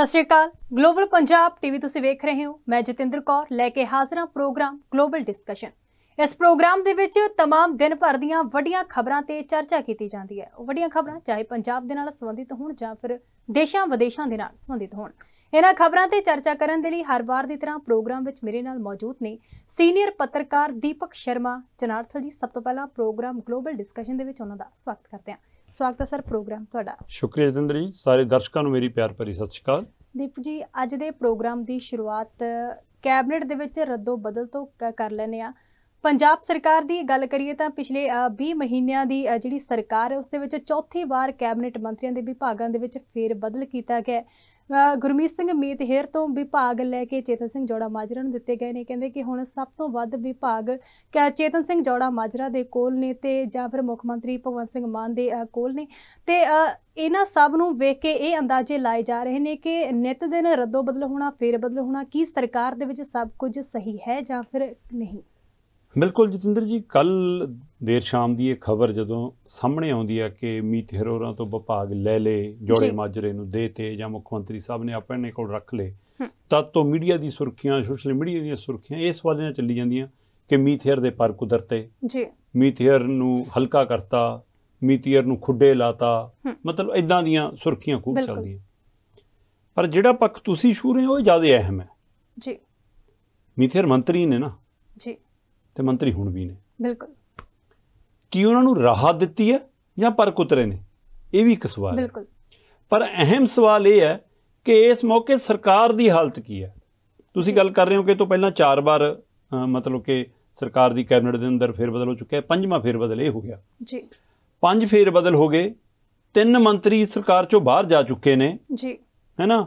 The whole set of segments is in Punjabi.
ਸਤਿ ਸ਼੍ਰੀ ਅਕਾਲ ਗਲੋਬਲ ਪੰਜਾਬ ਟੀਵੀ ਤੁਸੀਂ ਵੇਖ ਰਹੇ ਹੋ ਮੈਂ ਜਤਿੰਦਰ ਕੌਰ ਲੈ ਕੇ ਹਾਜ਼ਰਾਂ ਪ੍ਰੋਗਰਾਮ ਗਲੋਬਲ ਡਿਸਕਸ਼ਨ ਇਸ ਪ੍ਰੋਗਰਾਮ ਦੇ ਵਿੱਚ तमाम ਦਿਨ ਭਰ ਦੀਆਂ ਵੱਡੀਆਂ ਖਬਰਾਂ ਤੇ ਚਰਚਾ ਕੀਤੀ ਜਾਂਦੀ ਹੈ ਉਹ ਵੱਡੀਆਂ ਖਬਰਾਂ ਚਾਹੇ ਪੰਜਾਬ ਦੇ ਨਾਲ ਸੰਬੰਧਿਤ ਹੋਣ ਜਾਂ ਫਿਰ ਦੇਸ਼ਾਂ ਵਿਦੇਸ਼ਾਂ ਦੇ ਨਾਲ ਸੰਬੰਧਿਤ ਹੋਣ ਇਹਨਾਂ ਖਬਰਾਂ ਤੇ ਚਰਚਾ ਕਰਨ ਦੇ ਲਈ ਹਰ ਵਾਰ ਦੀ ਤਰ੍ਹਾਂ ਪ੍ਰੋਗਰਾਮ ਵਿੱਚ ਮੇਰੇ ਨਾਲ ਮੌਜੂਦ ਨੇ ਸੀਨੀਅਰ ਪੱਤਰਕਾਰ ਦੀਪਕ ਸ਼ਰਮਾ ਚਨਾਰਥਲ ਜੀ ਸਭ ਤੋਂ ਪਹਿਲਾਂ ਪ੍ਰੋਗਰਾਮ ਗਲੋਬਲ ਡਿਸਕਸ਼ਨ ਦੇ ਵਿੱਚ ਉਹਨਾਂ ਦਾ ਸਵਾਗਤ ਕਰਦੇ ਹਾਂ ਸਵਾਗਤ ਹੈ ਸਰ ਪ੍ਰੋਗਰਾਮ ਤੁਹਾਡਾ ਸ਼ੁਕਰੀਆ ਜਤਿੰਦਰ ਜੀ ਸਾਰੇ ਦਰਸ਼ਕਾਂ ਨੂੰ ਮੇਰੀ ਪਿਆਰ ਭਰੀ ਸਤਿ ਸ਼੍ਰੀ ਅਕਾਲ ਦੀਪ ਜੀ ਅੱਜ ਦੇ ਪ੍ਰੋਗਰਾਮ ਦੀ ਸ਼ੁਰੂਆਤ ਕੈਬਨਿਟ ਦੇ ਵਿੱਚ ਰੱਦੋ ਬਦਲ ਤੋਂ ਕਰ ਲੈਨੇ ਆ ਪੰਜਾਬ ਸਰਕਾਰ ਦੀ ਗੱਲ ਕਰੀਏ ਤਾਂ ਪਿਛਲੇ 20 ਮਹੀਨਿਆਂ ਦੀ ਜਿਹੜੀ ਸਰਕਾਰ ਹੈ ਉਸ ਦੇ ਵਿੱਚ ਚੌਥੀ ਵਾਰ ਕੈਬਨਿਟ ਮੰਤਰੀਆਂ ਦੇ ਵਿਭਾਗਾਂ ਦੇ ਵਿੱਚ ਫੇਰ ਬਦਲ ਕੀਤਾ ਗਿਆ ਗੁਰਮੀਤ ਸਿੰਘ ਮੀਤ ਹੇਰ ਤੋਂ ਵਿਭਾਗ ਲੈ ਕੇ ਚੇਤਨ ਸਿੰਘ ਜੋੜਾ ਮਾਜਰਾ ਨੂੰ ਦਿੱਤੇ ਗਏ ਨੇ ਕਹਿੰਦੇ ਕਿ ਹੁਣ ਸਭ ਤੋਂ ਵੱਧ ਵਿਭਾਗ ਚੇਤਨ ਸਿੰਘ ਜੋੜਾ ਮਾਜਰਾ ਦੇ ਕੋਲ ਨੇ ਤੇ ਜਾਂ ਫਿਰ ਮੁੱਖ ਮੰਤਰੀ ਭਗਵੰਤ ਸਿੰਘ ਮਾਨ ਦੇ ਕੋਲ ਨੇ ਤੇ ਇਹਨਾਂ ਸਭ ਨੂੰ ਵੇਖ ਕੇ ਇਹ ਅੰਦਾਜ਼ੇ ਲਾਏ ਜਾ ਰਹੇ ਨੇ ਕਿ ਨਿਤ ਦਿਨ ਰੱਦੋ ਬਦਲ ਹੋਣਾ ਫੇਰ ਬਦਲ ਹੋਣਾ ਕੀ ਸਰਕਾਰ ਦੇ ਵਿੱਚ ਸਭ ਕੁਝ ਸਹੀ ਹੈ ਜਾਂ ਫਿਰ ਨਹੀਂ ਬਿਲਕੁਲ ਜਤਿੰਦਰ ਜੀ ਕੱਲ ਦੇਰ ਸ਼ਾਮ ਦੀ ਇਹ ਖਬਰ ਜਦੋਂ ਸਾਹਮਣੇ ਆਉਂਦੀ ਆ ਕਿ ਮੀਤ ਹਰੋਰਾ ਤੋਂ ਵਿਭਾਗ ਲੈ ਲੇ ਜੋੜੇ ਮਾਜਰੇ ਨੂੰ ਦੇਤੇ ਜਾਂ ਮੁੱਖ ਮੰਤਰੀ ਸਾਹਿਬ ਨੇ ਆਪਣੇ ਕੋਲ ਰੱਖ ਲੇ ਤਦ ਤੋਂ ਮੀਡੀਆ ਦੀ ਸੁਰਖੀਆਂ ਸੋਸ਼ਲ ਮੀਡੀਆ ਦੀਆਂ ਸੁਰਖੀਆਂ ਇਸ ਵਾਲੇ ਨਾਲ ਚੱਲੀ ਜਾਂਦੀਆਂ ਕਿ ਮੀਥੇਰ ਦੇ ਪਰ ਕੁਦਰਤੇ ਜੀ ਮੀਥੇਰ ਨੂੰ ਹਲਕਾ ਕਰਤਾ ਮੀਥੇਰ ਨੂੰ ਖੁੱਡੇ ਲਾਤਾ ਮਤਲਬ ਇਦਾਂ ਦੀਆਂ ਸੁਰਖੀਆਂ ਖੂਬ ਚੱਲਦੀਆਂ ਪਰ ਜਿਹੜਾ ਪੱਖ ਤੁਸੀਂ ਛੂ ਰਹੇ ਹੋ ਉਹ ਜ਼ਿਆਦਾ ਅਹਿਮ ਹੈ ਜੀ ਮੀਥੇਰ ਮੰਤਰੀ ਨੇ ਨਾ ਜੀ ਤੇ ਮੰਤਰੀ ਹੁਣ ਵੀ ਨੇ ਬਿਲਕੁਲ ਕੀ ਉਹਨਾਂ ਨੂੰ ਰਾਹਤ ਦਿੱਤੀ ਹੈ ਜਾਂ ਪਰ ਕੁਤਰੇ ਨੇ ਇਹ ਵੀ ਇੱਕ ਸਵਾਲ ਹੈ ਬਿਲਕੁਲ ਪਰ ਅਹਿਮ ਸਵਾਲ ਇਹ ਹੈ ਕਿ ਇਸ ਮੌਕੇ ਸਰਕਾਰ ਦੀ ਹਾਲਤ ਕੀ ਹੈ ਤੁਸੀਂ ਗੱਲ ਕਰ ਰਹੇ ਹੋ ਕਿ ਤੋਂ ਪਹਿਲਾਂ ਚਾਰ ਵਾਰ ਮਤਲਬ ਕਿ ਸਰਕਾਰ ਦੀ ਕੈਬਨਿਟ ਦੇ ਅੰਦਰ ਫੇਰ ਬਦਲ ਹੋ ਚੁੱਕਿਆ ਪੰਜਵਾਂ ਫੇਰ ਬਦਲ ਇਹ ਹੋ ਗਿਆ ਜੀ ਪੰਜ ਫੇਰ ਬਦਲ ਹੋ ਗਏ ਤਿੰਨ ਮੰਤਰੀ ਸਰਕਾਰ ਚੋਂ ਬਾਹਰ ਜਾ ਚੁੱਕੇ ਨੇ ਜੀ ਹੈਨਾ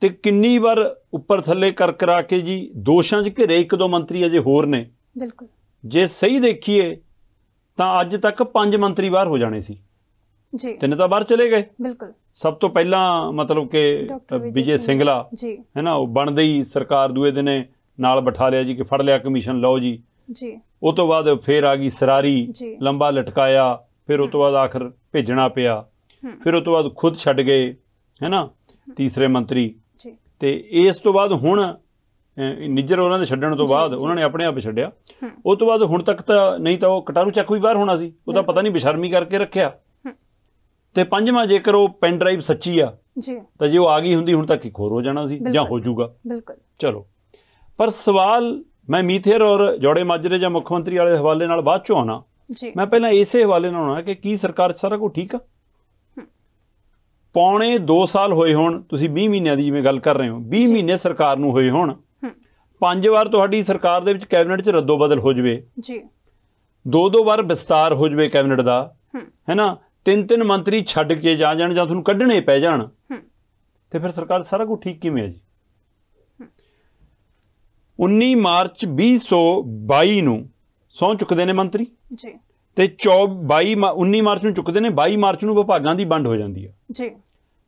ਤੇ ਕਿੰਨੀ ਵਾਰ ਉੱਪਰ ਥੱਲੇ ਕਰ ਕਰਾ ਕੇ ਜੀ ਦੋਸ਼ਾਂ 'ਚ ਘਿਰੇ ਇੱਕ ਦੋ ਮੰਤਰੀ ਅਜੇ ਹੋਰ ਨੇ ਬਿਲਕੁਲ ਜੇ ਸਹੀ ਦੇਖੀਏ ਤਾਂ ਅੱਜ ਤੱਕ ਪੰਜ ਮੰਤਰੀ ਬਾਹਰ ਹੋ ਜਾਣੇ ਸੀ ਜੀ ਤਿੰਨ ਤਾਂ ਬਾਹਰ ਚਲੇ ਗਏ ਬਿਲਕੁਲ ਸਭ ਤੋਂ ਪਹਿਲਾਂ ਮਤਲਬ ਕਿ ਵਿਜੇ ਸਿੰਗਲਾ ਜੀ ਹੈ ਨਾ ਉਹ ਬਣਦੇ ਹੀ ਸਰਕਾਰ ਦੂਏ ਦਿਨੇ ਨਾਲ ਬਿਠਾ ਲਿਆ ਜੀ ਕਿ ਫੜ ਲਿਆ ਕਮਿਸ਼ਨ ਲਓ ਜੀ ਜੀ ਉਸ ਤੋਂ ਬਾਅਦ ਫੇਰ ਆ ਗਈ ਸਰਾਰੀ ਲੰਬਾ ਲਟਕਾਇਆ ਫਿਰ ਉਸ ਤੋਂ ਬਾਅਦ ਆਖਰ ਭੇਜਣਾ ਪਿਆ ਫਿਰ ਉਸ ਤੋਂ ਬਾਅਦ ਖੁਦ ਛੱਡ ਗਏ ਹੈ ਨਾ ਤੀਸਰੇ ਮੰਤਰੀ ਜੀ ਤੇ ਇਸ ਤੋਂ ਬਾਅਦ ਹੁਣ ਨਿੱਜਰ ਉਹਨਾਂ ਦੇ ਛੱਡਣ ਤੋਂ ਬਾਅਦ ਉਹਨਾਂ ਨੇ ਆਪਣੇ ਆਪ ਛੱਡਿਆ ਉਸ ਤੋਂ ਬਾਅਦ ਹੁਣ ਤੱਕ ਤਾਂ ਨਹੀਂ ਤਾਂ ਉਹ ਕਟਾਰੂ ਚੱਕ ਵੀ ਬਾਹਰ ਹੋਣਾ ਸੀ ਉਹ ਤਾਂ ਪਤਾ ਨਹੀਂ ਬਿਸ਼ਰਮੀ ਕਰਕੇ ਰੱਖਿਆ ਤੇ ਪੰਜਵਾਂ ਜੇਕਰ ਉਹ ਪੈਨ ਡਰਾਈਵ ਸੱਚੀ ਆ ਜੀ ਤਾਂ ਜੇ ਉਹ ਆ ਗਈ ਹੁੰਦੀ ਹੁਣ ਤੱਕ ਹੀ ਖੋਰ ਹੋ ਜਾਣਾ ਸੀ ਜਾਂ ਹੋ ਜਾਊਗਾ ਬਿਲਕੁਲ ਚਲੋ ਪਰ ਸਵਾਲ ਮੈਂ ਮੀਥੇਰ ਔਰ ਜੋੜੇ ਮਾਜਰੇ ਜਾਂ ਮੁੱਖ ਮੰਤਰੀ ਵਾਲੇ ਹਵਾਲੇ ਨਾਲ ਬਾਅਦ ਚੋਂ ਆਣਾ ਜੀ ਮੈਂ ਪਹਿਲਾਂ ਇਸੇ ਹਵਾਲੇ ਨਾਲ ਆਉਣਾ ਕਿ ਕੀ ਸਰਕਾਰ ਸਾਰਾ ਕੁਝ ਠੀਕ ਆ ਪੌਣੇ 2 ਸਾਲ ਹੋਏ ਹੋਣ ਤੁਸੀਂ 20 ਮਹੀਨਿਆਂ ਦੀ ਜਿਵੇਂ ਗੱਲ ਕਰ ਰਹੇ ਹੋ 20 ਮਹੀਨੇ ਸਰਕਾਰ ਨੂੰ ਹੋਏ ਹੋਣ ਪੰਜ ਵਾਰ ਤੁਹਾਡੀ ਸਰਕਾਰ ਦੇ ਵਿੱਚ ਕੈਬਨਿਟ 'ਚ ਰੱਦੋ ਬਦਲ ਹੋ ਜਵੇ ਜੀ ਦੋ ਦੋ ਵਾਰ ਵਿਸਤਾਰ ਹੋ ਜਵੇ ਕੈਬਨਿਟ ਦਾ ਹੈਨਾ ਤਿੰਨ ਤਿੰਨ ਮੰਤਰੀ ਛੱਡ ਕੇ ਜਾ ਜਾਣ ਜਾਂ ਤੁਹਾਨੂੰ ਕੱਢਣੇ ਪੈ ਜਾਣ ਤੇ ਫਿਰ ਸਰਕਾਰ ਸਾਰਾ ਕੁਝ ਠੀਕ ਕਿਵੇਂ ਹੈ ਜੀ 19 ਮਾਰਚ 2022 ਨੂੰ ਸੌਂ ਚੁੱਕਦੇ ਨੇ ਮੰਤਰੀ ਜੀ ਤੇ 22 19 ਮਾਰਚ ਨੂੰ ਚੁੱਕਦੇ ਨੇ 22 ਮਾਰਚ ਨੂੰ ਵਿਭਾਗਾਂ ਦੀ ਵੰਡ ਹੋ ਜਾਂਦੀ ਹੈ ਜੀ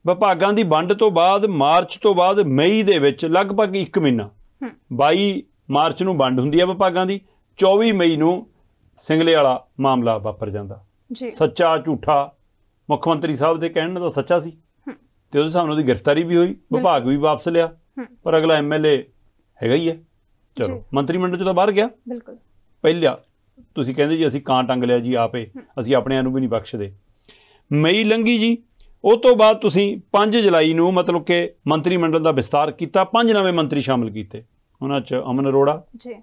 ਵਿਭਾਗਾਂ ਦੀ ਵੰਡ ਤੋਂ ਬਾਅਦ ਮਾਰਚ ਤੋਂ ਬਾਅਦ ਮਈ ਦੇ ਵਿੱਚ ਲਗਭਗ 1 ਮਹੀਨਾ 22 ਮਾਰਚ ਨੂੰ ਵੰਡ ਹੁੰਦੀ ਹੈ ਵਿਭਾਗਾਂ ਦੀ 24 ਮਈ ਨੂੰ ਸਿੰਗਲੇ ਵਾਲਾ ਮਾਮਲਾ ਵਾਪਰ ਜਾਂਦਾ ਜੀ ਸੱਚਾ ਝੂਠਾ ਮੁੱਖ ਮੰਤਰੀ ਸਾਹਿਬ ਦੇ ਕਹਿਣ ਦਾ ਸੱਚਾ ਸੀ ਤੇ ਉਹਦੇ ਸਾਹਮਣੇ ਉਹਦੀ ਗ੍ਰਿਫਤਾਰੀ ਵੀ ਹੋਈ ਵਿਭਾਗ ਵੀ ਵਾਪਸ ਲਿਆ ਪਰ ਅਗਲਾ ਐਮਐਲਏ ਹੈਗਾ ਹੀ ਹੈ ਚਲੋ ਮੰਤਰੀ ਮੰਡਲ ਚੋਂ ਤਾਂ ਬਾਹਰ ਗਿਆ ਬਿਲਕੁਲ ਪਹਿਲਾ ਤੁਸੀਂ ਕਹਿੰਦੇ ਜੀ ਅਸੀਂ ਕਾਂ ਟੰਗ ਲਿਆ ਜੀ ਆਪੇ ਅਸੀਂ ਆਪਣਿਆਂ ਨੂੰ ਵੀ ਨਹੀਂ ਬਖਸ਼ਦੇ ਮਈ ਲੰਗੀ ਜੀ ਉਹ ਤੋਂ ਬਾਅਦ ਤੁਸੀਂ 5 ਜੁਲਾਈ ਨੂੰ ਮਤਲਬ ਕਿ ਮੰਤਰੀ ਮੰਡਲ ਦਾ ਵਿਸਤਾਰ ਕੀਤਾ ਪੰਜ ਨਵੇਂ ਮੰਤਰੀ ਸ਼ਾਮਲ ਕੀਤੇ ਉਹਨਾਂ 'ਚ ਅਮਨ ਅਰੋੜਾ ਜੀ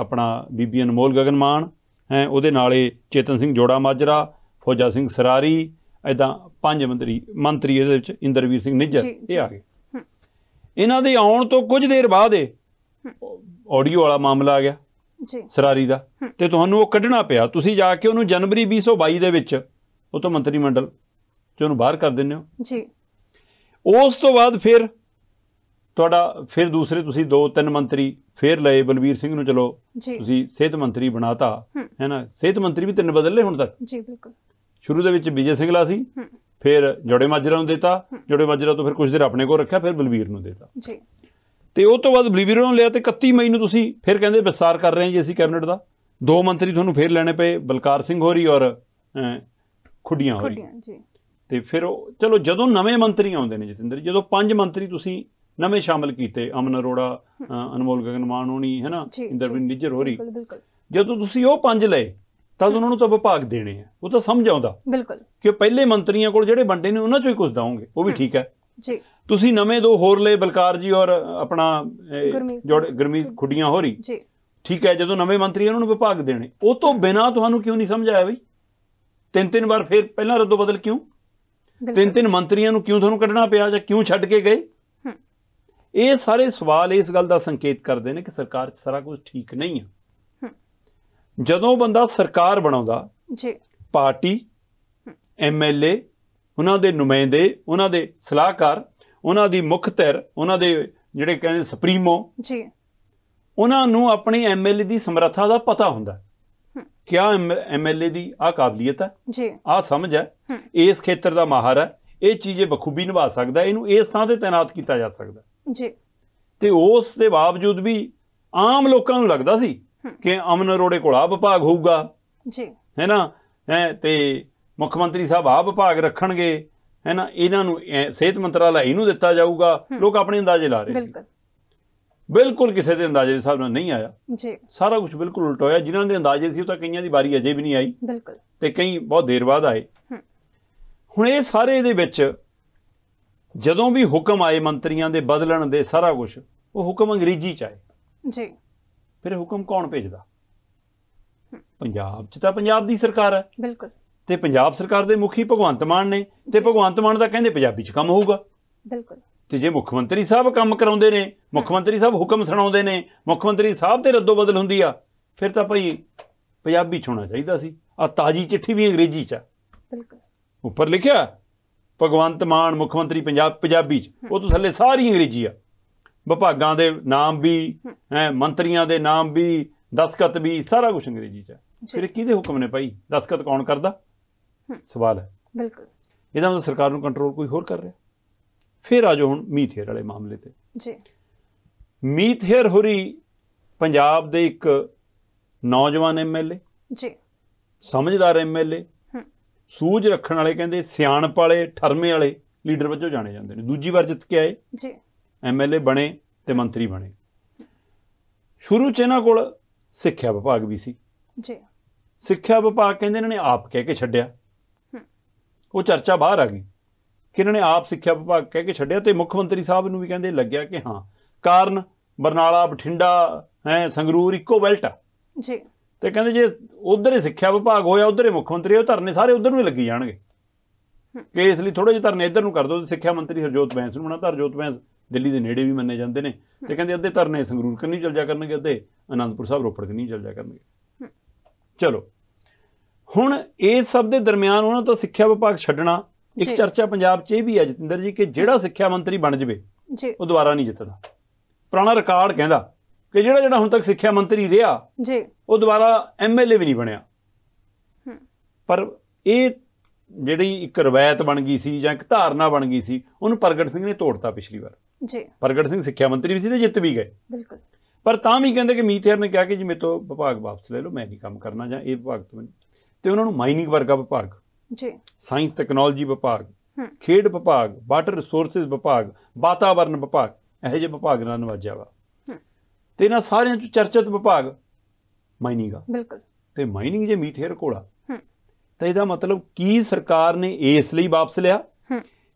ਆਪਣਾ ਬੀਬੀ ਅਨਮੋਲ ਗਗਨਮਾਨ ਹੈ ਉਹਦੇ ਨਾਲੇ ਚੇਤਨ ਸਿੰਘ ਜੋੜਾ ਮਾਜਰਾ ਫੌਜਾ ਸਿੰਘ ਸਰਾਰੀ ਐਦਾਂ ਪੰਜ ਮੰਤਰੀ ਮੰਤਰੀ ਇਹਦੇ ਵਿੱਚ ਇੰਦਰਵੀਰ ਸਿੰਘ ਨਿੱਜਰ ਇਹ ਆ ਗਏ ਇਹਨਾਂ ਦੇ ਆਉਣ ਤੋਂ ਕੁਝ ਦੇਰ ਬਾਅਦ ਇਹ ਆਡੀਓ ਵਾਲਾ ਮਾਮਲਾ ਆ ਗਿਆ ਜੀ ਸਰਾਰੀ ਦਾ ਤੇ ਤੁਹਾਨੂੰ ਉਹ ਕੱਢਣਾ ਪਿਆ ਤੁਸੀਂ ਜਾ ਕੇ ਉਹਨੂੰ ਜਨਵਰੀ 2022 ਦੇ ਵਿੱਚ ਉਹ ਤੋਂ ਮੰਤਰੀ ਮੰਡਲ ਤੇ ਉਹਨੂੰ ਬਾਹਰ ਕਰ ਦਿੰਨੇ ਹੋ ਜੀ ਉਸ ਤੋਂ ਬਾਅਦ ਫਿਰ ਤੁਹਾਡਾ ਫਿਰ ਦੂਸਰੇ ਤੁਸੀਂ ਦੋ ਤਿੰਨ ਮੰਤਰੀ ਫਿਰ ਲਏ ਬਲਬੀਰ ਸਿੰਘ ਨੂੰ ਚਲੋ ਤੁਸੀਂ ਸਿਹਤ ਮੰਤਰੀ ਬਣਾਤਾ ਹੈ ਨਾ ਸਿਹਤ ਮੰਤਰੀ ਵੀ ਤਿੰਨ ਬਦਲ ਲਏ ਹੁਣ ਤੱਕ ਜੀ ਬਿਲਕੁਲ ਸ਼ੁਰੂ ਦੇ ਵਿੱਚ ਵਿਜੇ ਸਿੰਘਲਾ ਸੀ ਫਿਰ ਜੋੜੇ ਮਾਜਰਾ ਨੂੰ ਦਿੱਤਾ ਜੋੜੇ ਮਾਜਰਾ ਤੋਂ ਫਿਰ ਕੁਝ ਦਿਨ ਆਪਣੇ ਕੋਲ ਰੱਖਿਆ ਫਿਰ ਬਲਬੀਰ ਨੂੰ ਦਿੱਤਾ ਜੀ ਤੇ ਉਹ ਤੋਂ ਬਾਅਦ ਬਲਬੀਰ ਨੂੰ ਲਿਆ ਤੇ 31 ਮਈ ਨੂੰ ਤੁਸੀਂ ਫਿਰ ਕਹਿੰਦੇ ਵਿਸਤਾਰ ਕਰ ਰਹੇ ਜੀ ਅਸੀਂ ਕੈਬਨਿਟ ਦਾ ਦੋ ਮੰਤਰੀ ਤੁਹਾਨੂੰ ਫਿਰ ਲੈਣੇ ਪਏ ਬਲਕਾਰ ਸਿੰਘ ਹੋਰੀ ਔਰ ਖੁੱਡੀਆਂ ਹੋਰੀ ਖੁੱਡੀਆਂ ਜੀ ਤੇ ਫਿਰ ਉਹ ਚਲੋ ਜਦੋਂ ਨਵੇਂ ਮੰਤਰੀ ਆਉਂਦੇ ਨੇ ਜਤਿੰਦਰ ਜਦੋਂ ਪੰਜ ਮੰਤਰੀ ਤੁਸੀਂ ਨਵੇਂ ਸ਼ਾਮਲ ਕੀਤੇ ਅਮਨ ਅਰੋੜਾ ਅਨਮੋਲ ਗਗਨਮਾਨ ਹੋਣੀ ਹੈ ਨਾ ਇੰਦਰਵਿੰਦ ਨਿਜਰ ਹੋਰੀ ਜਦੋਂ ਤੁਸੀਂ ਉਹ ਪੰਜ ਲਏ ਤਾਂ ਉਹਨਾਂ ਨੂੰ ਤਾਂ ਵਿਭਾਗ ਦੇਣੇ ਆ ਉਹ ਤਾਂ ਸਮਝ ਆਉਂਦਾ ਬਿਲਕੁਲ ਕਿ ਪਹਿਲੇ ਮੰਤਰੀਆਂ ਕੋਲ ਜਿਹੜੇ ਵੰਡੇ ਨੇ ਉਹਨਾਂ ਚੋਂ ਹੀ ਕੁਝ ਦਾਉਂਗੇ ਉਹ ਵੀ ਠੀਕ ਹੈ ਜੀ ਤੁਸੀਂ ਨਵੇਂ ਦੋ ਹੋਰ ਲਏ ਬਲਕਾਰ ਜੀ ਔਰ ਆਪਣਾ ਜੋੜ ਗਰਮੀ ਖੁੱਡੀਆਂ ਹੋਰੀ ਜੀ ਠੀਕ ਹੈ ਜਦੋਂ ਨਵੇਂ ਮੰਤਰੀ ਉਹਨਾਂ ਨੂੰ ਵਿਭਾਗ ਦੇਣੇ ਉਹ ਤੋਂ ਬਿਨਾ ਤੁਹਾਨੂੰ ਕਿਉਂ ਨਹੀਂ ਸਮਝ ਆਇਆ ਬਈ ਤਿੰਨ ਤਿੰਨ ਵਾਰ ਫੇਰ ਪਹਿਲਾਂ ਰੱਦੋ ਬਦਲ ਕਿਉਂ ਤਿੰਨ ਤਿੰਨ ਮੰਤਰੀਆਂ ਨੂੰ ਕਿਉਂ ਤੁਹਾਨੂੰ ਕੱਢਣਾ ਪਿਆ ਜਾਂ ਕਿਉਂ ਛੱਡ ਕੇ ਗਏ ਇਹ ਸਾਰੇ ਸਵਾਲ ਇਸ ਗੱਲ ਦਾ ਸੰਕੇਤ ਕਰਦੇ ਨੇ ਕਿ ਸਰਕਾਰ 'ਚ ਸਾਰਾ ਕੁਝ ਠੀਕ ਨਹੀਂ ਹੈ ਜਦੋਂ ਬੰਦਾ ਸਰਕਾਰ ਬਣਾਉਂਦਾ ਜੀ ਪਾਰਟੀ ਐਮਐਲਏ ਉਹਨਾਂ ਦੇ ਨੁਮਾਇੰਦੇ ਉਹਨਾਂ ਦੇ ਸਲਾਹਕਾਰ ਉਹਨਾਂ ਦੀ ਮੁੱਖ ਧਿਰ ਉਹਨਾਂ ਦੇ ਜਿਹੜੇ ਕਹਿੰਦੇ ਸੁਪਰੀਮੋ ਜੀ ਉਹਨਾਂ ਨੂੰ ਆਪਣੀ ਐਮਐਲਏ ਦੀ ਸਮਰੱਥਾ ਦਾ ਪਤਾ ਹੁੰਦਾ ਕਿਆ ਐਮਐਲਏ ਦੀ ਆ ਕਾਬਲੀਅਤ ਹੈ ਜੀ ਆ ਸਮਝ ਹੈ ਇਸ ਖੇਤਰ ਦਾ ਮਾਹਰ ਹੈ ਇਹ ਚੀਜ਼ੇ ਬਖੂਬੀ ਨਿਭਾ ਸਕਦਾ ਇਹਨੂੰ ਇਸ ਥਾਂ ਤੇ ਤਾਇਨਾਤ ਕੀਤਾ ਜਾ ਸਕਦਾ ਜੀ ਤੇ ਉਸ ਦੇ ਬਾਵਜੂਦ ਵੀ ਆਮ ਲੋਕਾਂ ਨੂੰ ਲੱਗਦਾ ਸੀ ਕਿ ਅਮਨ ਅਰੋੜੇ ਕੋਲ ਆ ਵਿਭਾਗ ਹੋਊਗਾ ਜੀ ਹੈਨਾ ਹੈ ਤੇ ਮੁੱਖ ਮੰਤਰੀ ਸਾਹਿਬ ਆ ਵਿਭਾਗ ਰੱਖਣਗੇ ਹੈਨਾ ਇਹਨਾਂ ਨੂੰ ਸਿਹਤ ਮੰਤਰਾਲਾ ਇਹਨੂੰ ਦਿੱਤਾ ਜਾਊਗਾ ਲੋਕ ਆਪਣੇ ਅੰਦਾਜ਼ੇ ਲਾ ਰਹੇ ਸੀ ਬਿਲਕੁਲ ਬਿਲਕੁਲ ਕਿਸੇ ਦੇ ਅੰਦਾਜ਼ੇ ਦੇ ਸਾਹਮਣੇ ਨਾਲ ਨਹੀਂ ਆਇਆ ਜੀ ਸਾਰਾ ਕੁਝ ਬਿਲਕੁਲ ਉਲਟ ਹੋਇਆ ਜਿਨ੍ਹਾਂ ਦੇ ਅੰਦਾਜ਼ੇ ਸੀ ਉਹ ਤਾਂ ਕਈਆਂ ਦੀ ਵਾਰੀ ਅਜੇ ਵੀ ਨਹੀਂ ਆਈ ਬਿਲਕੁਲ ਤੇ ਕਈ ਬਹੁਤ ਦੇਰ ਬਾਅਦ ਆਏ ਹੁਣ ਇਹ ਸਾਰੇ ਦੇ ਵਿੱਚ ਜਦੋਂ ਵੀ ਹੁਕਮ ਆਏ ਮੰਤਰੀਆਂ ਦੇ ਬਦਲਣ ਦੇ ਸਾਰਾ ਕੁਝ ਉਹ ਹੁਕਮ ਅੰਗਰੇਜ਼ੀ ਚ ਆਏ ਜੀ ਫਿਰ ਹੁਕਮ ਕੌਣ ਭੇਜਦਾ ਪੰਜਾਬ ਚ ਤਾਂ ਪੰਜਾਬ ਦੀ ਸਰਕਾਰ ਹੈ ਬਿਲਕੁਲ ਤੇ ਪੰਜਾਬ ਸਰਕਾਰ ਦੇ ਮੁਖੀ ਭਗਵੰਤ ਮਾਨ ਨੇ ਤੇ ਭਗਵੰਤ ਮਾਨ ਦਾ ਕਹਿੰਦੇ ਪੰਜਾਬੀ ਚ ਕੰਮ ਹੋਊਗਾ ਬਿਲਕੁਲ ਤੇ ਜੇ ਮੁੱਖ ਮੰਤਰੀ ਸਾਹਿਬ ਕੰਮ ਕਰਾਉਂਦੇ ਨੇ ਮੁੱਖ ਮੰਤਰੀ ਸਾਹਿਬ ਹੁਕਮ ਸੁਣਾਉਂਦੇ ਨੇ ਮੁੱਖ ਮੰਤਰੀ ਸਾਹਿਬ ਤੇ ਰੱਦੋ ਬਦਲ ਹੁੰਦੀ ਆ ਫਿਰ ਤਾਂ ਭਾਈ ਪੰਜਾਬੀ ਚ ਹੋਣਾ ਚਾਹੀਦਾ ਸੀ ਆ ਤਾਜੀ ਚਿੱਠੀ ਵੀ ਅੰਗਰੇਜ਼ੀ ਚ ਆ ਬਿਲਕੁਲ ਉੱਪਰ ਲਿਖਿਆ ਭਗਵੰਤ ਮਾਨ ਮੁੱਖ ਮੰਤਰੀ ਪੰਜਾਬ ਪੰਜਾਬੀ ਚ ਉਹ ਤੋਂ ਥੱਲੇ ਸਾਰੀ ਅੰਗਰੇਜ਼ੀ ਆ ਵਿਭਾਗਾਂ ਦੇ ਨਾਮ ਵੀ ਹੈ ਮੰਤਰੀਆਂ ਦੇ ਨਾਮ ਵੀ ਦਸਖਤ ਵੀ ਸਾਰਾ ਕੁਝ ਅੰਗਰੇਜ਼ੀ ਚ ਫਿਰ ਕਿਹਦੇ ਹੁਕਮ ਨੇ ਭਾਈ ਦਸਖਤ ਕੌਣ ਕਰਦਾ ਸਵਾਲ ਹੈ ਬਿਲਕੁਲ ਇਹਦਾ ਮਤਲਬ ਸਰਕਾਰ ਨੂੰ ਕੰਟਰੋਲ ਕੋਈ ਹੋਰ ਕਰ ਰਿਹਾ ਫਿਰ ਆਜੋ ਹੁਣ ਮੀਥੇਰ ਵਾਲੇ ਮਾਮਲੇ ਤੇ ਜੀ ਮੀਥੇਰ ਹੁਰੀ ਹੋਰੀ ਪੰਜਾਬ ਦੇ ਇੱਕ ਨੌਜਵਾਨ ਐਮਐਲਏ ਜੀ ਸਮਝਦਾਰ ਐਮਐਲਏ ਸੂਝ ਰੱਖਣ ਵਾਲੇ ਕਹਿੰਦੇ ਸਿਆਣਪ ਵਾਲੇ ਠਰਮੇ ਵਾਲੇ ਲੀਡਰ ਵਜੋਂ ਜਾਣੇ ਜਾਂਦੇ ਨੇ ਦੂਜੀ ਵਾਰ ਜਿੱਤ ਕੇ ਆਏ ਜੀ ਐਮਐਲਏ ਬਣੇ ਤੇ ਮੰਤਰੀ ਬਣੇ ਸ਼ੁਰੂ ਚ ਇਹਨਾਂ ਕੋਲ ਸਿੱਖਿਆ ਵਿਭਾਗ ਵੀ ਸੀ ਜੀ ਸਿੱਖਿਆ ਵਿਭਾਗ ਕਹਿੰਦੇ ਇਹਨਾਂ ਨੇ ਆਪ ਕਹਿ ਕੇ ਛੱਡਿਆ ਉਹ ਚਰਚਾ ਬਾਹਰ ਆ ਗਈ ਕਿ ਇਹਨਾਂ ਨੇ ਆਪ ਸਿੱਖਿਆ ਵਿਭਾਗ ਕਹਿ ਕੇ ਛੱਡਿਆ ਤੇ ਮੁੱਖ ਮੰਤਰੀ ਸਾਹਿਬ ਨੂੰ ਵੀ ਕਹਿੰਦੇ ਲੱਗਿਆ ਕਿ ਹਾਂ ਕਾਰਨ ਬਰਨਾਲਾ ਬਠਿੰਡਾ ਹੈ ਸੰਗਰੂਰ ਇੱਕੋ ਬੈਲਟ ਆ ਜੀ ਤੇ ਕਹਿੰਦੇ ਜੇ ਉਧਰ ਹੀ ਸਿੱਖਿਆ ਵਿਭਾਗ ਹੋਇਆ ਉਧਰ ਹੀ ਮੁੱਖ ਮੰਤਰੀ ਉਹ ਧਰਨੇ ਸਾਰੇ ਉਧਰ ਨੂੰ ਹੀ ਲੱਗੀ ਜਾਣਗੇ ਕਿ ਇਸ ਲਈ ਥੋੜੇ ਜਿਹਾ ਧਰਨੇ ਇੱਧਰ ਨੂੰ ਕਰ ਦੋ ਸਿੱਖਿਆ ਮੰਤਰੀ ਹਰਜੋਤ ਬੈਂਸ ਨੂੰ ਬਣਾਤਾ ਹਰਜੋਤ ਬੈਂਸ ਦਿੱਲੀ ਦੇ ਨੇੜੇ ਵੀ ਮੰਨੇ ਜਾਂਦੇ ਨੇ ਤੇ ਕਹਿੰਦੇ ਅੱਧੇ ਧਰਨੇ ਸੰਗਰੂਰ ਕੰਨੀ ਚੱਲ ਜਾ ਕਰਨਗੇ ਅੱਧੇ ਅਨੰਦਪੁਰ ਸਾਹਿਬ ਰੋਪੜ ਕੰਨੀ ਚੱਲ ਜਾ ਕਰਨਗੇ ਚਲੋ ਹੁਣ ਇਹ ਸਭ ਦੇ ਦਰਮਿਆਨ ਉਹਨਾਂ ਤੋਂ ਸਿੱਖਿਆ ਵਿਭਾਗ ਛੱਡਣਾ ਇੱਕ ਚਰਚਾ ਪੰਜਾਬ 'ਚ ਇਹ ਵੀ ਹੈ ਜਤਿੰਦਰ ਜੀ ਕਿ ਜਿਹੜਾ ਸਿੱਖਿਆ ਮੰਤਰੀ ਬਣ ਜਵੇ ਜੀ ਉਹ ਦੁਬਾਰਾ ਨਹੀਂ ਜਿੱਤਦਾ ਪੁਰਾਣਾ ਰਿਕਾਰਡ ਕਹਿੰਦਾ ਕਿ ਜਿਹੜਾ ਜਿਹੜਾ ਹੁਣ ਤੱਕ ਸਿੱਖਿਆ ਮੰਤਰੀ ਰਿਹਾ ਜੀ ਉਹ ਦੁਬਾਰਾ ਐਮਐਲਏ ਵੀ ਨਹੀਂ ਬਣਿਆ ਪਰ ਇਹ ਜਿਹੜੀ ਇੱਕ ਰਵਾਇਤ ਬਣ ਗਈ ਸੀ ਜਾਂ ਇੱਕ ਧਾਰਨਾ ਬਣ ਗਈ ਸੀ ਉਹਨੂੰ ਪ੍ਰਗਟ ਸਿੰਘ ਨੇ ਤੋੜਤਾ ਪਿਛਲੀ ਵਾਰ ਜੀ ਪ੍ਰਗਟ ਸਿੰਘ ਸਿੱਖਿਆ ਮੰਤਰੀ ਵੀ ਸੀ ਤੇ ਜਿੱਤ ਵੀ ਗਏ ਬਿਲਕੁਲ ਪਰ ਤਾਂ ਵੀ ਕਹਿੰਦੇ ਕਿ ਮੀਥੇਰ ਨੇ ਕਿਹਾ ਕਿ ਜੀ ਮੇਤੋਂ ਵਿਭਾਗ ਵਾਪਸ ਲੈ ਲਓ ਮੈਂ ਨਹੀਂ ਕੰਮ ਕਰਨਾ ਜਾਂ ਇਹ ਵਿਭਾਗ ਤੋਂ ਤੇ ਉਹਨਾਂ ਨੂੰ ਮਾਈਨਿੰਗ ਵਰਗਾ ਵਿਭਾਗ ਜੀ ਸਾਇੰਸ ਟੈਕਨੋਲੋਜੀ ਵਿਭਾਗ ਖੇਡ ਵਿਭਾਗ ਵਾਟਰ ਰਿਸੋਰਸਸ ਵਿਭਾਗ ਵਾਤਾਵਰਣ ਵਿਭਾਗ ਇਹੋ ਜਿਹੇ ਵਿਭਾਗ ਨਾਲ ਨਵਾਜਿਆ ਵਾ ਤੇ ਇਹਨਾਂ ਸਾਰਿਆਂ ਚ ਚਰਚਿਤ ਵਿਭਾਗ ਮਾਈਨਿੰਗ ਆ ਬਿਲਕੁਲ ਤੇ ਮਾਈਨਿੰਗ ਜੇ ਮੀਥੇਰ ਕੋਲਾ ਤਾਂ ਇਹਦਾ ਮਤਲਬ ਕੀ ਸਰਕਾਰ ਨੇ ਇਸ ਲਈ ਵਾਪਸ ਲਿਆ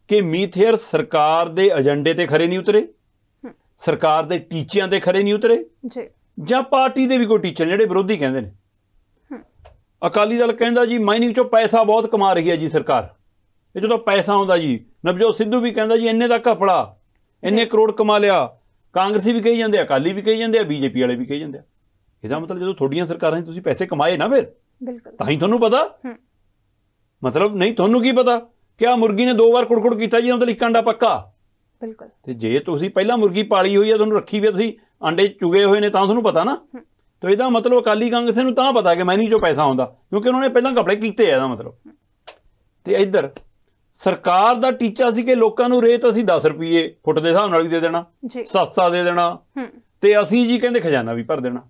ਕਿ ਮੀਥੇਰ ਸਰਕਾਰ ਦੇ ਏਜੰਡੇ ਤੇ ਖਰੇ ਨਹੀਂ ਉਤਰੇ ਸਰਕਾਰ ਦੇ ਟੀਚਿਆਂ ਦੇ ਖਰੇ ਨਹੀਂ ਉਤਰੇ ਜੀ ਜਾਂ ਪਾਰਟੀ ਦੇ ਵੀ ਕੋਈ ਟੀਚਰ ਜਿਹੜੇ ਵਿਰੋਧੀ ਕਹਿੰਦੇ ਨੇ ਅਕਾਲੀ ਦਲ ਕਹਿੰਦਾ ਜੀ ਮਾਈਨਿੰਗ ਚੋਂ ਪੈਸਾ ਬਹੁਤ ਕਮਾ ਰਹੀ ਹੈ ਜੀ ਸਰਕਾਰ ਇਹ ਜਦੋਂ ਪੈਸਾ ਆਉਂਦਾ ਜੀ ਨਵਜੋਤ ਸਿੱਧੂ ਵੀ ਕਹਿੰਦਾ ਜੀ ਇੰਨੇ ਦਾ ਕਪੜਾ ਇੰਨੇ ਕਰੋੜ ਕਮਾ ਲਿਆ ਕਾਂਗਰਸੀ ਵੀ ਕਹੀ ਜਾਂਦੇ ਆ ਅਕਾਲੀ ਵੀ ਕਹੀ ਜਾਂਦੇ ਆ ਬੀਜੇਪੀ ਵਾਲੇ ਵੀ ਕਹੀ ਜਾਂਦੇ ਆ ਇਹਦਾ ਮਤਲਬ ਜਦੋਂ ਤੁਹਾਡੀਆਂ ਸਰਕਾਰਾਂ ਨੇ ਤੁਸੀਂ ਪੈਸੇ ਕਮਾਏ ਨਾ ਫਿਰ ਬਿਲਕੁਲ ਤਾਂ ਹੀ ਤੁਹਾਨੂੰ ਪਤਾ ਮਤਲਬ ਨਹੀਂ ਤੁਹਾਨੂੰ ਕੀ ਪਤਾ ਕਿ ਆ ਮੁਰਗੀ ਨੇ ਦੋ ਵਾਰ ਕੁੜਕੁੜ ਕੀਤਾ ਜੀ ਉਹਦੇ ਲਈ ਕਾਂਡਾ ਪੱਕਾ ਬਿਲਕੁਲ ਤੇ ਜੇ ਤੁਸੀਂ ਪਹਿਲਾਂ ਮੁਰਗੀ ਪਾਲੀ ਹੋਈ ਆ ਤੁਹਾਨੂੰ ਰੱਖੀ ਵੀ ਤੁਸੀਂ ਅੰਡੇ ਚੁਗੇ ਹੋਏ ਨੇ ਤਾਂ ਤੁਹਾਨੂੰ ਪਤਾ ਨਾ ਤਾਂ ਇਹਦਾ ਮਤਲਬ ਅਕਾਲੀ ਕਾਂਗਰਸ ਨੂੰ ਤਾਂ ਪਤਾ ਕਿ ਮੈਨੀ 'ਚੋਂ ਪੈਸਾ ਆਉਂਦਾ ਕਿਉਂਕਿ ਉਹਨਾਂ ਨੇ ਪਹਿਲਾਂ ਕਪੜੇ ਕੀਤੇ ਆ ਇਹਦਾ ਮਤਲਬ ਤੇ ਇੱਧਰ ਸਰਕਾਰ ਦਾ ਟੀਚਾ ਸੀ ਕਿ ਲੋਕਾਂ ਨੂੰ ਰੇਤ ਅਸੀਂ 10 ਰੁਪਏ ਫੁੱਟ ਦੇ ਹਿਸਾਬ ਨਾਲ ਵੀ ਦੇ ਦੇਣਾ ਸਸਤਾ ਦੇ ਦੇਣਾ ਤੇ ਅਸੀਂ ਜੀ ਕਹਿੰਦੇ ਖਜ਼ਾਨਾ ਵੀ ਭਰ ਦੇਣਾ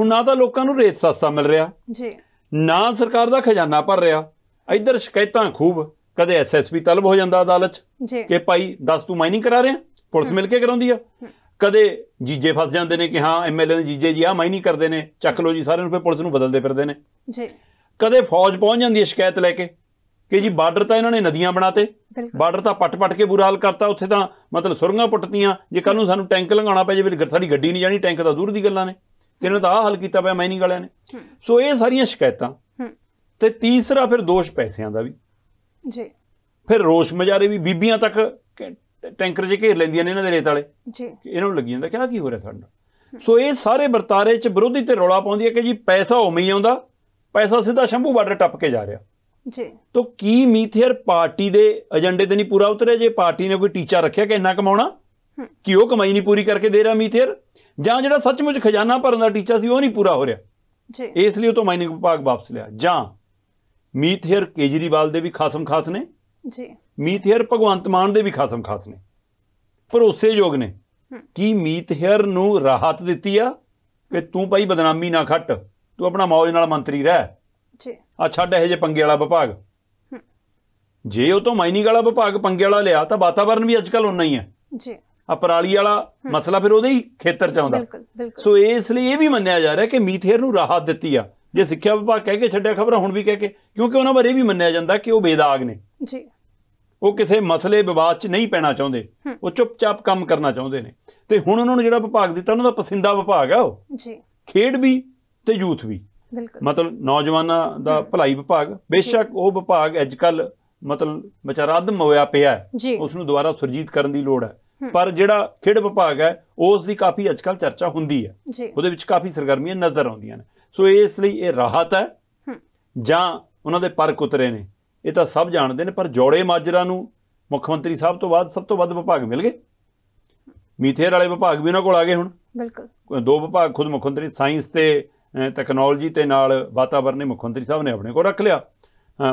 ਹੁਣ ਨਾ ਤਾਂ ਲੋਕਾਂ ਨੂੰ ਰੇਤ ਸਸਤਾ ਮਿਲ ਰਿਹਾ ਜੀ ਨਾ ਸਰਕਾਰ ਦਾ ਖਜ਼ਾਨਾ ਭਰ ਰਿਹਾ ਇੱਧਰ ਸ਼ਿਕਾਇਤਾਂ ਖੂਬ ਕਦੇ ਐਸਐਸਪੀ ਤਲਬ ਹੋ ਜਾਂਦਾ ਅਦਾਲਤ 'ਚ ਕਿ ਭਾਈ 10 ਤੂੰ ਮਾਈਨਿੰਗ ਕਰਾ ਰਿਹਾ ਪੁਲਿਸ ਮਿਲ ਕੇ ਕਰਾਉਂਦੀ ਆ ਕਦੇ ਜੀਜੇ ਫਸ ਜਾਂਦੇ ਨੇ ਕਿ ਹਾਂ ਐਮਐਲਏ ਦੇ ਜੀਜੇ ਜੀ ਆ ਮੈਂ ਨਹੀਂ ਕਰਦੇ ਨੇ ਚੱਕ ਲੋ ਜੀ ਸਾਰਿਆਂ ਨੂੰ ਫਿਰ ਪੁਲਿਸ ਨੂੰ ਬਦਲਦੇ ਫਿਰਦੇ ਨੇ ਜੀ ਕਦੇ ਫੌਜ ਪਹੁੰਚ ਜਾਂਦੀ ਹੈ ਸ਼ਿਕਾਇਤ ਲੈ ਕੇ ਕਿ ਜੀ ਬਾਰਡਰ ਤਾਂ ਇਹਨਾਂ ਨੇ ਨਦੀਆਂ ਬਣਾਤੇ ਬਾਰਡਰ ਤਾਂ ਪਟ-ਪਟ ਕੇ ਬੁਰਾ ਹਾਲ ਕਰਤਾ ਉੱਥੇ ਤਾਂ ਮਤਲਬ ਸੁਰੰਗਾਂ ਪੁੱਟਤੀਆਂ ਜੇ ਕੱਲ ਨੂੰ ਸਾਨੂੰ ਟੈਂਕ ਲੰਘਾਉਣਾ ਪਏ ਜੇ ਸਾਡੀ ਗੱਡੀ ਨਹੀਂ ਜਾਣੀ ਟੈਂਕ ਤਾਂ ਦੂਰ ਦੀ ਗੱਲਾਂ ਨੇ ਤੇ ਇਹਨਾਂ ਦਾ ਆ ਹੱਲ ਕੀਤਾ ਪਿਆ ਮਾਈਨਿੰਗ ਵਾਲਿਆਂ ਨੇ ਸੋ ਇਹ ਸਾਰੀਆਂ ਸ਼ਿਕਾਇਤਾਂ ਤੇ ਤੀਸਰਾ ਫਿਰ ਦੋਸ਼ ਪੈਸਿਆਂ ਦਾ ਵੀ ਜੀ ਫਿਰ ਰੋਸ਼ ਮਜਾਰੇ ਵੀ ਬੀਬੀਆਂ ਤੱਕ ਟੈਂਕਰ ਜੇ ਘੇਰ ਲੈਂਦੀਆਂ ਨੇ ਇਹਨਾਂ ਦੇ ਰੇਤ ਵਾਲੇ ਜੀ ਇਹਨਾਂ ਨੂੰ ਲੱਗ ਜਾਂਦਾ ਕਿ ਆ ਕੀ ਹੋ ਰਿਹਾ ਸਾਡਾ ਸੋ ਇਹ ਸਾਰੇ ਵਰਤਾਰੇ 'ਚ ਵਿਰੋਧੀ ਤੇ ਰੌਲਾ ਪਾਉਂਦੀ ਹੈ ਕਿ ਜੀ ਪੈਸਾ ਉਵੇਂ ਹੀ ਆਉਂਦਾ ਪੈਸਾ ਸਿੱਧਾ ਸ਼ੰਭੂ ਬਾਰਡਰ ਟੱਪ ਕੇ ਜਾ ਰਿਹਾ ਜੀ ਤੋਂ ਕੀ ਮੀਥੇਰ ਪਾਰਟੀ ਦੇ ਏਜੰਡੇ ਤੇ ਨਹੀਂ ਪੂਰਾ ਉਤਰਿਆ ਜੇ ਪਾਰਟੀ ਨੇ ਕੋਈ ਟੀਚਾ ਰੱਖਿਆ ਕਿ ਇੰਨਾ ਕਮਾਉਣਾ ਕਿ ਉਹ ਕਮਾਈ ਨਹੀਂ ਪੂਰੀ ਕਰਕੇ ਦੇ ਰਿਹਾ ਮੀਥੇਰ ਜਾਂ ਜਿਹੜਾ ਸੱਚਮੁੱਚ ਖਜ਼ਾਨਾ ਭਰਨ ਦਾ ਟੀਚਾ ਸੀ ਉਹ ਨਹੀਂ ਪੂਰਾ ਹੋ ਰਿਹਾ ਜੀ ਇਸ ਲਈ ਉਹ ਤੋਂ ਮਾਈਨਿੰਗ ਵਿਭਾਗ ਵਾਪਸ ਲਿਆ ਜਾਂ ਮੀਥੇਰ ਕੇਜਰੀਵਾਲ ਦੇ ਵੀ ਖਾਸਮ ਖਾਸ ਨੇ ਜੀ ਮੀਤ ਹੇਅਰ ਭਗਵੰਤ ਮਾਨ ਦੇ ਵੀ ਖਾਸਮ ਖਾਸ ਨੇ ਭਰੋਸੇਯੋਗ ਨੇ ਕੀ ਮੀਤ ਹੇਅਰ ਨੂੰ ਰਾਹਤ ਦਿੱਤੀ ਆ ਕਿ ਤੂੰ ਭਾਈ ਬਦਨਾਮੀ ਨਾ ਖੱਟ ਤੂੰ ਆਪਣਾ ਮੌਜ ਨਾਲ ਮੰਤਰੀ ਰਹਿ ਜੀ ਆ ਛੱਡ ਇਹ ਜੇ ਪੰਗੇ ਵਾਲਾ ਵਿਭਾਗ ਜੇ ਉਹ ਤੋਂ ਮਾਈਨਿੰਗ ਵਾਲਾ ਵਿਭਾਗ ਪੰਗੇ ਵਾਲਾ ਲਿਆ ਤਾਂ ਵਾਤਾਵਰਨ ਵੀ ਅੱਜਕੱਲ ਉਨਾ ਹੀ ਹੈ ਜੀ ਆ ਪਰਾਲੀ ਵਾਲਾ ਮਸਲਾ ਫਿਰ ਉਹਦੇ ਹੀ ਖੇਤਰ ਚ ਆਉਂਦਾ ਸੋ ਇਸ ਲਈ ਇਹ ਵੀ ਮੰਨਿਆ ਜਾ ਰਿਹਾ ਕਿ ਮੀਥੇਰ ਨੂੰ ਰਾਹਤ ਦਿੱਤੀ ਆ ਜੇ ਸਿੱਖਿਆ ਵਿਭਾਗ ਕਹਿ ਕੇ ਛੱਡਿਆ ਖਬਰ ਹੁਣ ਵੀ ਕਹਿ ਕੇ ਕਿਉਂਕਿ ਉਹਨਾਂ ਬਾਰੇ ਵੀ ਮੰਨਿਆ ਜਾਂਦਾ ਕਿ ਉਹ ਬੇਦਾਗ ਨੇ ਜੀ ਉਹ ਕਿਸੇ ਮਸਲੇ ਵਿਵਾਦ 'ਚ ਨਹੀਂ ਪੈਣਾ ਚਾਹੁੰਦੇ ਉਹ ਚੁੱਪਚਾਪ ਕੰਮ ਕਰਨਾ ਚਾਹੁੰਦੇ ਨੇ ਤੇ ਹੁਣ ਉਹਨਾਂ ਨੂੰ ਜਿਹੜਾ ਵਿਭਾਗ ਦਿੱਤਾ ਉਹਨਾਂ ਦਾ ਪਸੰਦਾ ਵਿਭਾਗ ਆ ਉਹ ਜੀ ਖੇਡ ਵੀ ਤੇ ਯੂਥ ਵੀ ਬਿਲਕੁਲ ਮਤਲਬ ਨੌਜਵਾਨਾਂ ਦਾ ਭਲਾਈ ਵਿਭਾਗ ਬੇਸ਼ੱਕ ਉਹ ਵਿਭਾਗ ਅੱਜ ਕੱਲ ਮਤਲਬ ਵਿਚਾਰਾ ਅਧਮ ਹੋਇਆ ਪਿਆ ਉਸ ਨੂੰ ਦੁਬਾਰਾ ਸੁਰਜੀਤ ਕਰਨ ਦੀ ਲੋੜ ਹੈ ਪਰ ਜਿਹੜਾ ਖੇਡ ਵਿਭਾਗ ਹੈ ਉਸ ਦੀ ਕਾਫੀ ਅੱਜ ਕੱਲ ਚਰਚਾ ਹੁੰਦੀ ਹੈ ਉਹਦੇ ਵਿੱਚ ਕਾਫੀ ਸਰਗਰਮੀਆਂ ਨਜ਼ਰ ਆਉਂਦੀਆਂ ਨੇ ਸੋ ਇਸ ਲਈ ਇਹ ਰਾਹਤ ਹੈ ਜਾਂ ਉਹਨਾਂ ਦੇ ਪਰ ਕੁਤਰੇ ਨੇ ਇਹ ਤਾਂ ਸਭ ਜਾਣਦੇ ਨੇ ਪਰ ਜੋੜੇ ਮਾਜਰਾ ਨੂੰ ਮੁੱਖ ਮੰਤਰੀ ਸਾਹਿਬ ਤੋਂ ਬਾਅਦ ਸਭ ਤੋਂ ਵੱਧ ਵਿਭਾਗ ਮਿਲ ਗਏ ਮੀਥੇਰ ਵਾਲੇ ਵਿਭਾਗ ਵੀ ਉਹਨਾਂ ਕੋਲ ਆ ਗਏ ਹੁਣ ਬਿਲਕੁਲ ਦੋ ਵਿਭਾਗ ਖੁਦ ਮੁੱਖ ਮੰਤਰੀ ਸਾਇੰਸ ਤੇ ਟੈਕਨੋਲੋਜੀ ਤੇ ਨਾਲ ਵਾਤਾਵਰਣ ਨੇ ਮੁੱਖ ਮੰਤਰੀ ਸਾਹਿਬ ਨੇ ਆਪਣੇ ਕੋਲ ਰੱਖ ਲਿਆ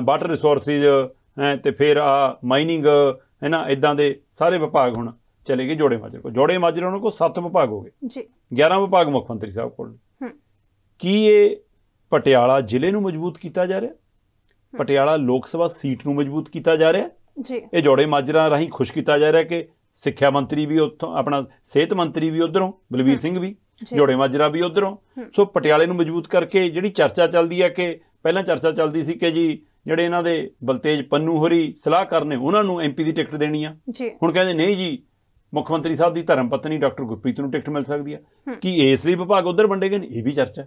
ਵਾਟਰ ਰਿਸੋਰਸਿਸ ਤੇ ਫਿਰ ਆ ਮਾਈਨਿੰਗ ਹੈ ਨਾ ਇਦਾਂ ਦੇ ਸਾਰੇ ਵਿਭਾਗ ਹੁਣ ਚਲੇ ਗਏ ਜੋੜੇ ਮਾਜਰੇ ਕੋਲ ਜੋੜੇ ਮਾਜਰੇ ਉਹਨਾਂ ਕੋਲ ਸੱਤ ਵਿਭਾਗ ਹੋ ਗਏ ਜੀ 11 ਵਿਭਾਗ ਮੁੱਖ ਮੰਤਰੀ ਸਾਹਿਬ ਕੋਲ ਕੀ ਇਹ ਪਟਿਆਲਾ ਜ਼ਿਲ੍ਹੇ ਨੂੰ ਮਜ਼ਬੂਤ ਕੀਤਾ ਜਾ ਰਿਹਾ ਪਟਿਆਲਾ ਲੋਕ ਸਭਾ ਸੀਟ ਨੂੰ ਮਜ਼ਬੂਤ ਕੀਤਾ ਜਾ ਰਿਹਾ ਜੀ ਇਹ ਜੋੜੇ ਮਾਜਰਾ ਰਾਹੀਂ ਖੁਸ਼ ਕੀਤਾ ਜਾ ਰਿਹਾ ਕਿ ਸਿੱਖਿਆ ਮੰਤਰੀ ਵੀ ਉੱਥੋਂ ਆਪਣਾ ਸਿਹਤ ਮੰਤਰੀ ਵੀ ਉਧਰੋਂ ਬਲਵੀਰ ਸਿੰਘ ਵੀ ਜੋੜੇ ਮਾਜਰਾ ਵੀ ਉਧਰੋਂ ਸੋ ਪਟਿਆਲੇ ਨੂੰ ਮਜ਼ਬੂਤ ਕਰਕੇ ਜਿਹੜੀ ਚਰਚਾ ਚੱਲਦੀ ਹੈ ਕਿ ਪਹਿਲਾਂ ਚਰਚਾ ਚੱਲਦੀ ਸੀ ਕਿ ਜੀ ਜਿਹੜੇ ਇਹਨਾਂ ਦੇ ਬਲਤੇਜ ਪੰਨੂ ਹੋਰੀ ਸਲਾਹ ਨੇ ਉਹਨਾਂ ਨੂੰ ਐਮਪੀ ਦੀ ਟਿਕਟ ਦੇਣੀ ਆ ਹੁਣ ਕਹਿੰਦੇ ਨਹੀਂ ਜੀ ਮੁੱਖ ਮੰਤਰੀ ਸਾਹਿਬ ਦੀ ਧਰਮ ਪਤਨੀ ਡਾਕਟਰ ਗੁਰਪ੍ਰੀਤ ਨੂੰ ਟਿਕਟ ਮਿਲ ਸਕਦੀ ਆ ਕਿ ਇਸ ਲਈ ਵਿਭਾਗ ਉਧਰ ਵੰਡੇਗੇ ਨਹੀਂ ਇਹ ਵੀ ਚਰਚਾ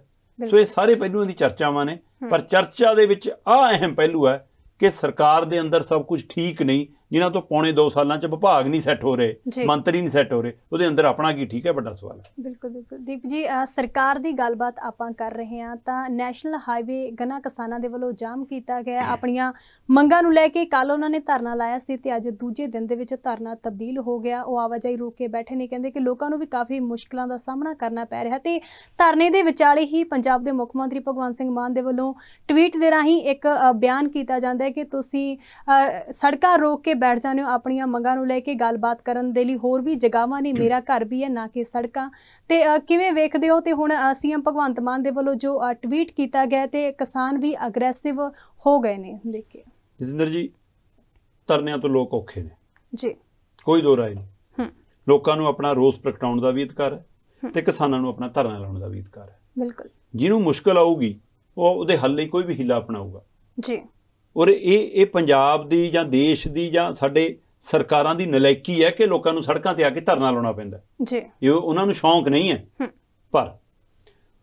ਸੋ ਇਹ ਸਾਰੇ ਪਹਿਲੂਆਂ ਦੀ ਚਰਚਾਵਾਂ ਨੇ ਪਰ ਚਰਚਾ ਦੇ ਵਿੱਚ ਆ ਅਹਿਮ ਪਹਿਲੂ ਹੈ ਕਿ ਸਰਕਾਰ ਦੇ ਅੰਦਰ ਸਭ ਕੁਝ ਠੀਕ ਨਹੀਂ ਜਿਨ੍ਹਾਂ ਤੋਂ ਪੌਣੇ 2 ਸਾਲਾਂ 'ਚ ਵਿਭਾਗ ਨਹੀਂ ਸੈੱਟ ਹੋ ਰਹੇ ਮੰਤਰੀ ਨਹੀਂ ਸੈੱਟ ਹੋ ਰਹੇ ਉਹਦੇ ਅੰਦਰ ਆਪਣਾ ਕੀ ਠੀਕ ਹੈ ਵੱਡਾ ਸਵਾਲ ਹੈ ਬਿਲਕੁਲ ਬਿਲਕੁਲ ਦੀਪ ਜੀ ਸਰਕਾਰ ਦੀ ਗੱਲਬਾਤ ਆਪਾਂ ਕਰ ਰਹੇ ਹਾਂ ਤਾਂ ਨੈਸ਼ਨਲ ਹਾਈਵੇ ਗਨਾ ਕਿਸਾਨਾਂ ਦੇ ਵੱਲੋਂ ਜਾਮ ਕੀਤਾ ਗਿਆ ਆਪਣੀਆਂ ਮੰਗਾਂ ਨੂੰ ਲੈ ਕੇ ਕੱਲ ਉਹਨਾਂ ਨੇ ਧਰਨਾ ਲਾਇਆ ਸੀ ਤੇ ਅੱਜ ਦੂਜੇ ਦਿਨ ਦੇ ਵਿੱਚ ਧਰਨਾ ਤਬਦੀਲ ਹੋ ਗਿਆ ਉਹ ਆਵਾਜਾਈ ਰੋਕ ਕੇ ਬੈਠੇ ਨੇ ਕਹਿੰਦੇ ਕਿ ਲੋਕਾਂ ਨੂੰ ਵੀ ਕਾਫੀ ਮੁਸ਼ਕਲਾਂ ਦਾ ਸਾਹਮਣਾ ਕਰਨਾ ਪੈ ਰਿਹਾ ਤੇ ਧਰਨੇ ਦੇ ਵਿਚਾਲੇ ਹੀ ਪੰਜਾਬ ਦੇ ਮੁੱਖ ਮੰਤਰੀ ਭਗਵੰਤ ਸਿੰਘ ਮਾਨ ਦੇ ਵੱਲੋਂ ਟਵੀਟ ਦੇ ਰਾਹੀਂ ਇੱਕ ਬਿਆਨ ਕੀਤਾ ਜਾਂਦਾ ਹੈ ਕਿ ਤੁਸੀਂ ਸੜਕਾਂ ਰੋਕ ਕੇ ਬੈਠ ਜਾਂਦੇ ਹੋ ਆਪਣੀਆਂ ਮੰਗਾਂ ਨੂੰ ਲੈ ਕੇ ਗੱਲਬਾਤ ਕਰਨ ਦੇ ਲਈ ਹੋਰ ਵੀ ਜਗਾਵਾਂ ਨੇ ਮੇਰਾ ਘਰ ਵੀ ਹੈ ਨਾ ਕਿ ਸੜਕਾਂ ਤੇ ਕਿਵੇਂ ਵੇਖਦੇ ਹੋ ਤੇ ਹੁਣ ਸੀਐਮ ਭਗਵੰਤ ਮਾਨ ਦੇ ਵੱਲੋਂ ਜੋ ਟਵੀਟ ਕੀਤਾ ਗਿਆ ਤੇ ਕਿਸਾਨ ਵੀ ਅਗਰੈਸਿਵ ਹੋ ਗਏ ਨੇ ਦੇਖਿਓ ਜਤਿੰਦਰ ਜੀ ਤਰਨਿਆਂ ਤੋਂ ਲੋਕ ਔਖੇ ਨੇ ਜੀ ਕੋਈ ਦੋ ਰਾਏ ਨਹੀਂ ਲੋਕਾਂ ਨੂੰ ਆਪਣਾ ਰੋਸ ਪ੍ਰਗਟਾਉਣ ਦਾ ਵੀ ਅਧਿਕਾਰ ਹੈ ਤੇ ਕਿਸਾਨਾਂ ਨੂੰ ਆਪਣਾ ਧਰਨਾ ਲਾਉਣ ਦਾ ਵੀ ਅਧਿਕਾਰ ਹੈ ਬਿਲਕੁਲ ਜਿਹਨੂੰ ਮੁਸ਼ਕਲ ਆਊਗੀ ਉਹ ਉਹਦੇ ਹੱਲ ਲਈ ਕੋਈ ਵੀ ਹਿੱਲਾ ਅਪਣਾਊਗਾ ਜੀ ਔਰ ਇਹ ਇਹ ਪੰਜਾਬ ਦੀ ਜਾਂ ਦੇਸ਼ ਦੀ ਜਾਂ ਸਾਡੇ ਸਰਕਾਰਾਂ ਦੀ ਨਲਾਇਕੀ ਹੈ ਕਿ ਲੋਕਾਂ ਨੂੰ ਸੜਕਾਂ ਤੇ ਆ ਕੇ ਧਰਨਾ ਲਾਉਣਾ ਪੈਂਦਾ ਜੀ ਇਹ ਉਹਨਾਂ ਨੂੰ ਸ਼ੌਂਕ ਨਹੀਂ ਹੈ ਪਰ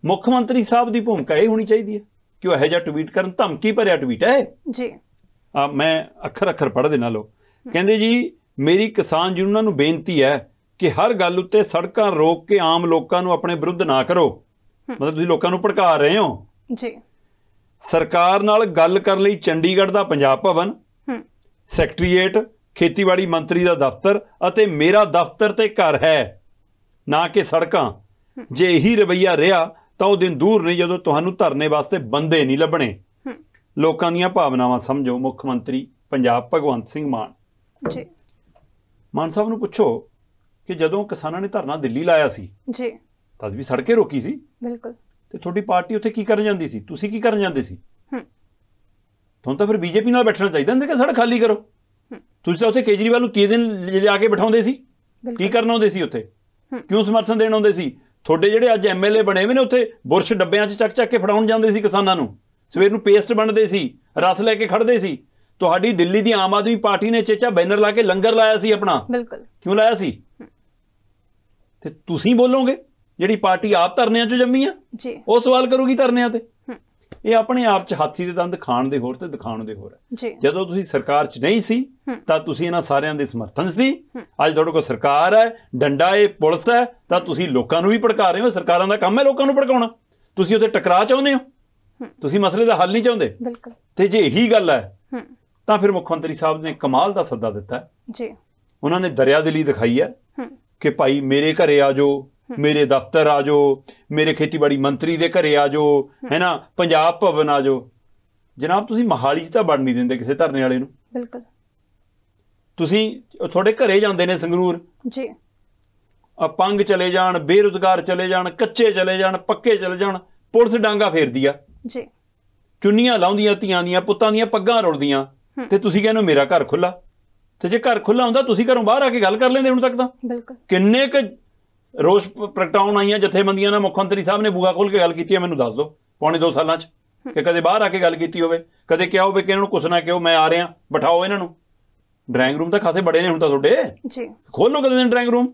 ਮੁੱਖ ਮੰਤਰੀ ਸਾਹਿਬ ਦੀ ਭੂਮਿਕਾ ਇਹ ਹੋਣੀ ਚਾਹੀਦੀ ਹੈ ਕਿ ਉਹ ਇਹ ਜਿਹਾ ਟਵੀਟ ਕਰਨ ਧਮਕੀ ਭਰਿਆ ਟਵੀਟ ਹੈ ਜੀ ਆ ਮੈਂ ਅੱਖਰ ਅੱਖਰ ਪੜ੍ਹ ਦੇਣਾ ਲੋ ਕਹਿੰਦੇ ਜੀ ਮੇਰੀ ਕਿਸਾਨ ਜੀ ਉਹਨਾਂ ਨੂੰ ਬੇਨਤੀ ਹੈ ਕਿ ਹਰ ਗੱਲ ਉੱਤੇ ਸੜਕਾਂ ਰੋਕ ਕੇ ਆਮ ਲੋਕਾਂ ਨੂੰ ਆਪਣੇ ਵਿਰੁੱਧ ਨਾ ਕਰੋ ਮਤਲਬ ਤੁਸੀਂ ਲੋਕਾਂ ਨੂੰ ਭੜਕਾ ਰਹੇ ਹੋ ਜੀ ਸਰਕਾਰ ਨਾਲ ਗੱਲ ਕਰਨ ਲਈ ਚੰਡੀਗੜ੍ਹ ਦਾ ਪੰਜਾਬ ਭਵਨ ਸੈਕਟਰੀਏਟ ਖੇਤੀਬਾੜੀ ਮੰਤਰੀ ਦਾ ਦਫ਼ਤਰ ਅਤੇ ਮੇਰਾ ਦਫ਼ਤਰ ਤੇ ਘਰ ਹੈ ਨਾ ਕਿ ਸੜਕਾਂ ਜੇ ਇਹੀ ਰਵਈਆ ਰਿਹਾ ਤਾਂ ਉਹ ਦਿਨ ਦੂਰ ਨਹੀਂ ਜਦੋਂ ਤੁਹਾਨੂੰ ਧਰਨੇ ਵਾਸਤੇ ਬੰਦੇ ਨਹੀਂ ਲੱਭਣੇ ਲੋਕਾਂ ਦੀਆਂ ਭਾਵਨਾਵਾਂ ਸਮਝੋ ਮੁੱਖ ਮੰਤਰੀ ਪੰਜਾਬ ਭਗਵੰਤ ਸਿੰਘ ਮਾਨ ਜੀ ਮਾਨ ਸਾਹਿਬ ਨੂੰ ਪੁੱਛੋ ਕਿ ਜਦੋਂ ਕਿਸਾਨਾਂ ਨੇ ਧਰਨਾ ਦਿੱਲੀ ਲਾਇਆ ਸੀ ਜੀ ਤਦ ਵੀ ਸੜਕੇ ਰੋਕੀ ਸੀ ਬਿਲਕੁਲ ਤੇ ਤੁਹਾਡੀ ਪਾਰਟੀ ਉੱਥੇ ਕੀ ਕਰਨ ਜਾਂਦੀ ਸੀ ਤੁਸੀਂ ਕੀ ਕਰਨ ਜਾਂਦੇ ਸੀ ਤੁਹਾਨੂੰ ਤਾਂ ਫਿਰ ਬੀਜੇਪੀ ਨਾਲ ਬੈਠਣਾ ਚਾਹੀਦਾ ਹੁੰਦਾ ਕਿ ਸੜਕ ਖਾਲੀ ਕਰੋ ਤੁਸੀਂ ਤਾਂ ਉੱਥੇ ਕੇਜਰੀਵਾਲ ਨੂੰ ਕੀ ਦਿਨ ਲਿਆ ਕੇ ਬਿਠਾਉਂਦੇ ਸੀ ਕੀ ਕਰਨ ਆਉਂਦੇ ਸੀ ਉੱਥੇ ਕਿਉਂ ਸਮਰਥਨ ਦੇਣ ਆਉਂਦੇ ਸੀ ਤੁਹਾਡੇ ਜਿਹੜੇ ਅੱਜ ਐਮਐਲਏ ਬਣੇ ਹੋਏ ਨੇ ਉੱਥੇ ਬੁਰਸ਼ ਡੱਬਿਆਂ 'ਚ ਚੱਕ ਚੱਕ ਕੇ ਫੜਾਉਣ ਜਾਂਦੇ ਸੀ ਕਿਸਾਨਾਂ ਨੂੰ ਸਵੇਰ ਨੂੰ ਪੇਸਟ ਬਣਦੇ ਸੀ ਰਸ ਲੈ ਕੇ ਖੜਦੇ ਸੀ ਤੁਹਾਡੀ ਦਿੱਲੀ ਦੀ ਆਮ ਆਦਮੀ ਪਾਰਟੀ ਨੇ ਚੇਚਾ ਬੈਨਰ ਲਾ ਕੇ ਲੰਗਰ ਲਾਇਆ ਸੀ ਆਪਣਾ ਬਿਲਕੁਲ ਕਿਉਂ ਲਾਇਆ ਸੀ ਤੇ ਤੁਸੀਂ ਬੋਲੋਗੇ ਜਿਹੜੀ ਪਾਰਟੀ ਆਪ ਧਰਨਿਆਂ 'ਚ ਜੰਮੀ ਆ ਜੀ ਉਹ ਸਵਾਲ ਕਰੂਗੀ ਧਰਨਿਆਂ ਤੇ ਇਹ ਆਪਣੇ ਆਪ 'ਚ ਹਾਥੀ ਦੇ ਦੰਦ ਖਾਣ ਦੇ ਹੋਰ ਤੇ ਦਿਖਾਉਣ ਦੇ ਹੋਰ ਹੈ ਜਦੋਂ ਤੁਸੀਂ ਸਰਕਾਰ 'ਚ ਨਹੀਂ ਸੀ ਤਾਂ ਤੁਸੀਂ ਇਹਨਾਂ ਸਾਰਿਆਂ ਦੇ ਸਮਰਥਨ ਸੀ ਅੱਜ ਤੁਹਾਡੇ ਕੋਲ ਸਰਕਾਰ ਹੈ ਡੰਡਾ ਇਹ ਪੁਲਿਸ ਹੈ ਤਾਂ ਤੁਸੀਂ ਲੋਕਾਂ ਨੂੰ ਵੀ ਭੜਕਾ ਰਹੇ ਹੋ ਸਰਕਾਰਾਂ ਦਾ ਕੰਮ ਹੈ ਲੋਕਾਂ ਨੂੰ ਭੜਕਾਉਣਾ ਤੁਸੀਂ ਉੱਥੇ ਟਕਰਾ ਚਾਹੁੰਦੇ ਹੋ ਤੁਸੀਂ ਮਸਲੇ ਦਾ ਹੱਲ ਨਹੀਂ ਚਾਹੁੰਦੇ ਬਿਲਕੁਲ ਤੇ ਜੇ ਇਹੀ ਗੱਲ ਹੈ ਤਾਂ ਫਿਰ ਮੁੱਖ ਮੰਤਰੀ ਸਾਹਿਬ ਨੇ ਕਮਾਲ ਦਾ ਸੱਦਾ ਦਿੱਤਾ ਜੀ ਉਹਨਾਂ ਨੇ ਦਰਿਆ ਦਰਿਆਦਿਲੀ ਦਿਖਾਈ ਹੈ ਕਿ ਭਾਈ ਮੇਰੇ ਘਰੇ ਆ ਮੇਰੇ ਦਫ਼ਤਰ ਆ ਜਾਓ ਮੇਰੇ ਖੇਤੀਬਾੜੀ ਮੰਤਰੀ ਦੇ ਘਰੇ ਆ ਜਾਓ ਹੈਨਾ ਪੰਜਾਬ ਭਵਨ ਆ ਜਾਓ ਜਨਾਬ ਤੁਸੀਂ ਮਹਾਲੀ 'ਚ ਤਾਂ ਵੜ ਨਹੀਂ ਦਿੰਦੇ ਕਿਸੇ ਧਰਨੇ ਵਾਲੇ ਨੂੰ ਬਿਲਕੁਲ ਤੁਸੀਂ ਤੁਹਾਡੇ ਘਰੇ ਜਾਂਦੇ ਨੇ ਸੰਗਰੂਰ ਜੀ ਅਪੰਗ ਚਲੇ ਜਾਣ ਬੇਰੁਜ਼ਗਾਰ ਚਲੇ ਜਾਣ ਕੱਚੇ ਚਲੇ ਜਾਣ ਪੱਕੇ ਚਲੇ ਜਾਣ ਪੁਲਿਸ ਡਾਂਗਾ ਫੇਰਦੀ ਆ ਜੀ ਚੁੰਨੀਆਂ ਲਾਉਂਦੀਆਂ ਧੀਆਂ ਦੀਆਂ ਪੁੱਤਾਂ ਦੀਆਂ ਪੱਗਾਂ ਰੋੜਦੀਆਂ ਤੇ ਤੁਸੀਂ ਕਹਿੰਦੇ ਮੇਰਾ ਘਰ ਖੁੱਲਾ ਤੇ ਜੇ ਘਰ ਖੁੱਲਾ ਹੁੰਦਾ ਤੁਸੀਂ ਘਰੋਂ ਬਾਹਰ ਆ ਕੇ ਗੱਲ ਕਰ ਲੈਂਦੇ ਹੁਣ ਤੱਕ ਤਾਂ ਬਿਲਕੁਲ ਕਿੰਨੇ ਕ ਰੋਸ ਪ੍ਰਗਟਾਉਣ ਆਈਆਂ ਜਥੇਬੰਦੀਆਂ ਨਾਲ ਮੁੱਖ ਮੰਤਰੀ ਸਾਹਿਬ ਨੇ ਬੂਗਾ ਖੋਲ ਕੇ ਗੱਲ ਕੀਤੀ ਹੈ ਮੈਨੂੰ ਦੱਸ ਦਿਓ ਪੌਣੇ 2 ਸਾਲਾਂ 'ਚ ਕਿ ਕਦੇ ਬਾਹਰ ਆ ਕੇ ਗੱਲ ਕੀਤੀ ਹੋਵੇ ਕਦੇ ਕਿਹਾ ਹੋਵੇ ਕਿ ਇਹਨਾਂ ਨੂੰ ਕੁਛ ਨਾ ਕਿਹਾ ਮੈਂ ਆ ਰਿਹਾ ਬਿਠਾਓ ਇਹਨਾਂ ਨੂੰ ਡਰਾਇੰਗ ਰੂਮ ਤਾਂ ਖਾਸੇ ਬੜੇ ਨੇ ਹੁਣ ਤਾਂ ਤੁਹਾਡੇ ਜੀ ਖੋਲੋ ਕਦੇ ਦਿਨ ਡਰਾਇੰਗ ਰੂਮ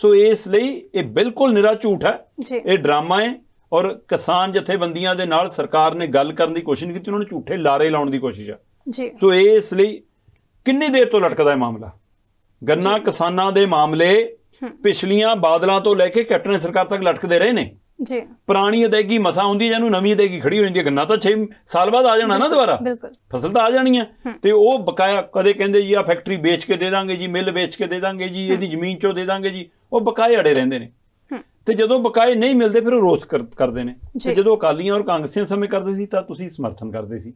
ਸੋ ਇਸ ਲਈ ਇਹ ਬਿਲਕੁਲ ਨਿਰਾ ਝੂਠ ਹੈ ਇਹ ਡਰਾਮਾ ਹੈ ਔਰ ਕਿਸਾਨ ਜਥੇਬੰਦੀਆਂ ਦੇ ਨਾਲ ਸਰਕਾਰ ਨੇ ਗੱਲ ਕਰਨ ਦੀ ਕੋਸ਼ਿਸ਼ ਨਹੀਂ ਕੀਤੀ ਉਹਨਾਂ ਨੂੰ ਝੂਠੇ ਲਾਰੇ ਲਾਉਣ ਦੀ ਕੋਸ਼ਿਸ਼ ਹੈ ਜੀ ਸੋ ਇਸ ਲਈ ਕਿੰਨੀ ਦੇਰ ਤੋਂ ਲਟਕਦਾ ਹੈ ਮਾਮਲਾ ਗੰਨਾ ਕਿਸਾਨਾਂ ਦੇ ਮਾਮਲੇ ਪਿਛਲੀਆਂ ਬਾਦਲਾਂ ਤੋਂ ਲੈ ਕੇ ਕੈਪਟਨ ਸਰਕਾਰ ਤੱਕ ਲਟਕਦੇ ਰਹੇ ਨੇ ਜੀ ਪੁਰਾਣੀ ਅਦਾਇਗੀ ਮਸਾ ਹੁੰਦੀ ਜਾਂ ਨੂੰ ਨਵੀਂ ਅਦਾਇਗੀ ਖੜੀ ਹੋ ਜਾਂਦੀ ਹੈ ਗੰਨਾ ਤਾਂ 6 ਸਾਲ ਬਾਅਦ ਆ ਜਾਣਾ ਨਾ ਦੁਬਾਰਾ ਫਸਲ ਤਾਂ ਆ ਜਾਣੀ ਹੈ ਤੇ ਉਹ ਬਕਾਇਆ ਕਦੇ ਕਹਿੰਦੇ ਜੀ ਆ ਫੈਕਟਰੀ ਵੇਚ ਕੇ ਦੇ ਦਾਂਗੇ ਜੀ ਮਿਲ ਵੇਚ ਕੇ ਦੇ ਦਾਂਗੇ ਜੀ ਇਹਦੀ ਜ਼ਮੀਨ ਚੋਂ ਦੇ ਦਾਂਗੇ ਜੀ ਉਹ ਬਕਾਏ ਅੜੇ ਰਹਿੰਦੇ ਨੇ ਤੇ ਜਦੋਂ ਬਕਾਏ ਨਹੀਂ ਮਿਲਦੇ ਫਿਰ ਉਹ ਰੋਸ ਕਰਦੇ ਨੇ ਤੇ ਜਦੋਂ ਅਕਾਲੀਆਂ ਔਰ ਕਾਂਗਰਸੀਆਂ ਸਮੇਂ ਕਰਦੇ ਸੀ ਤਾਂ ਤੁਸੀਂ ਸਮਰਥਨ ਕਰਦੇ ਸੀ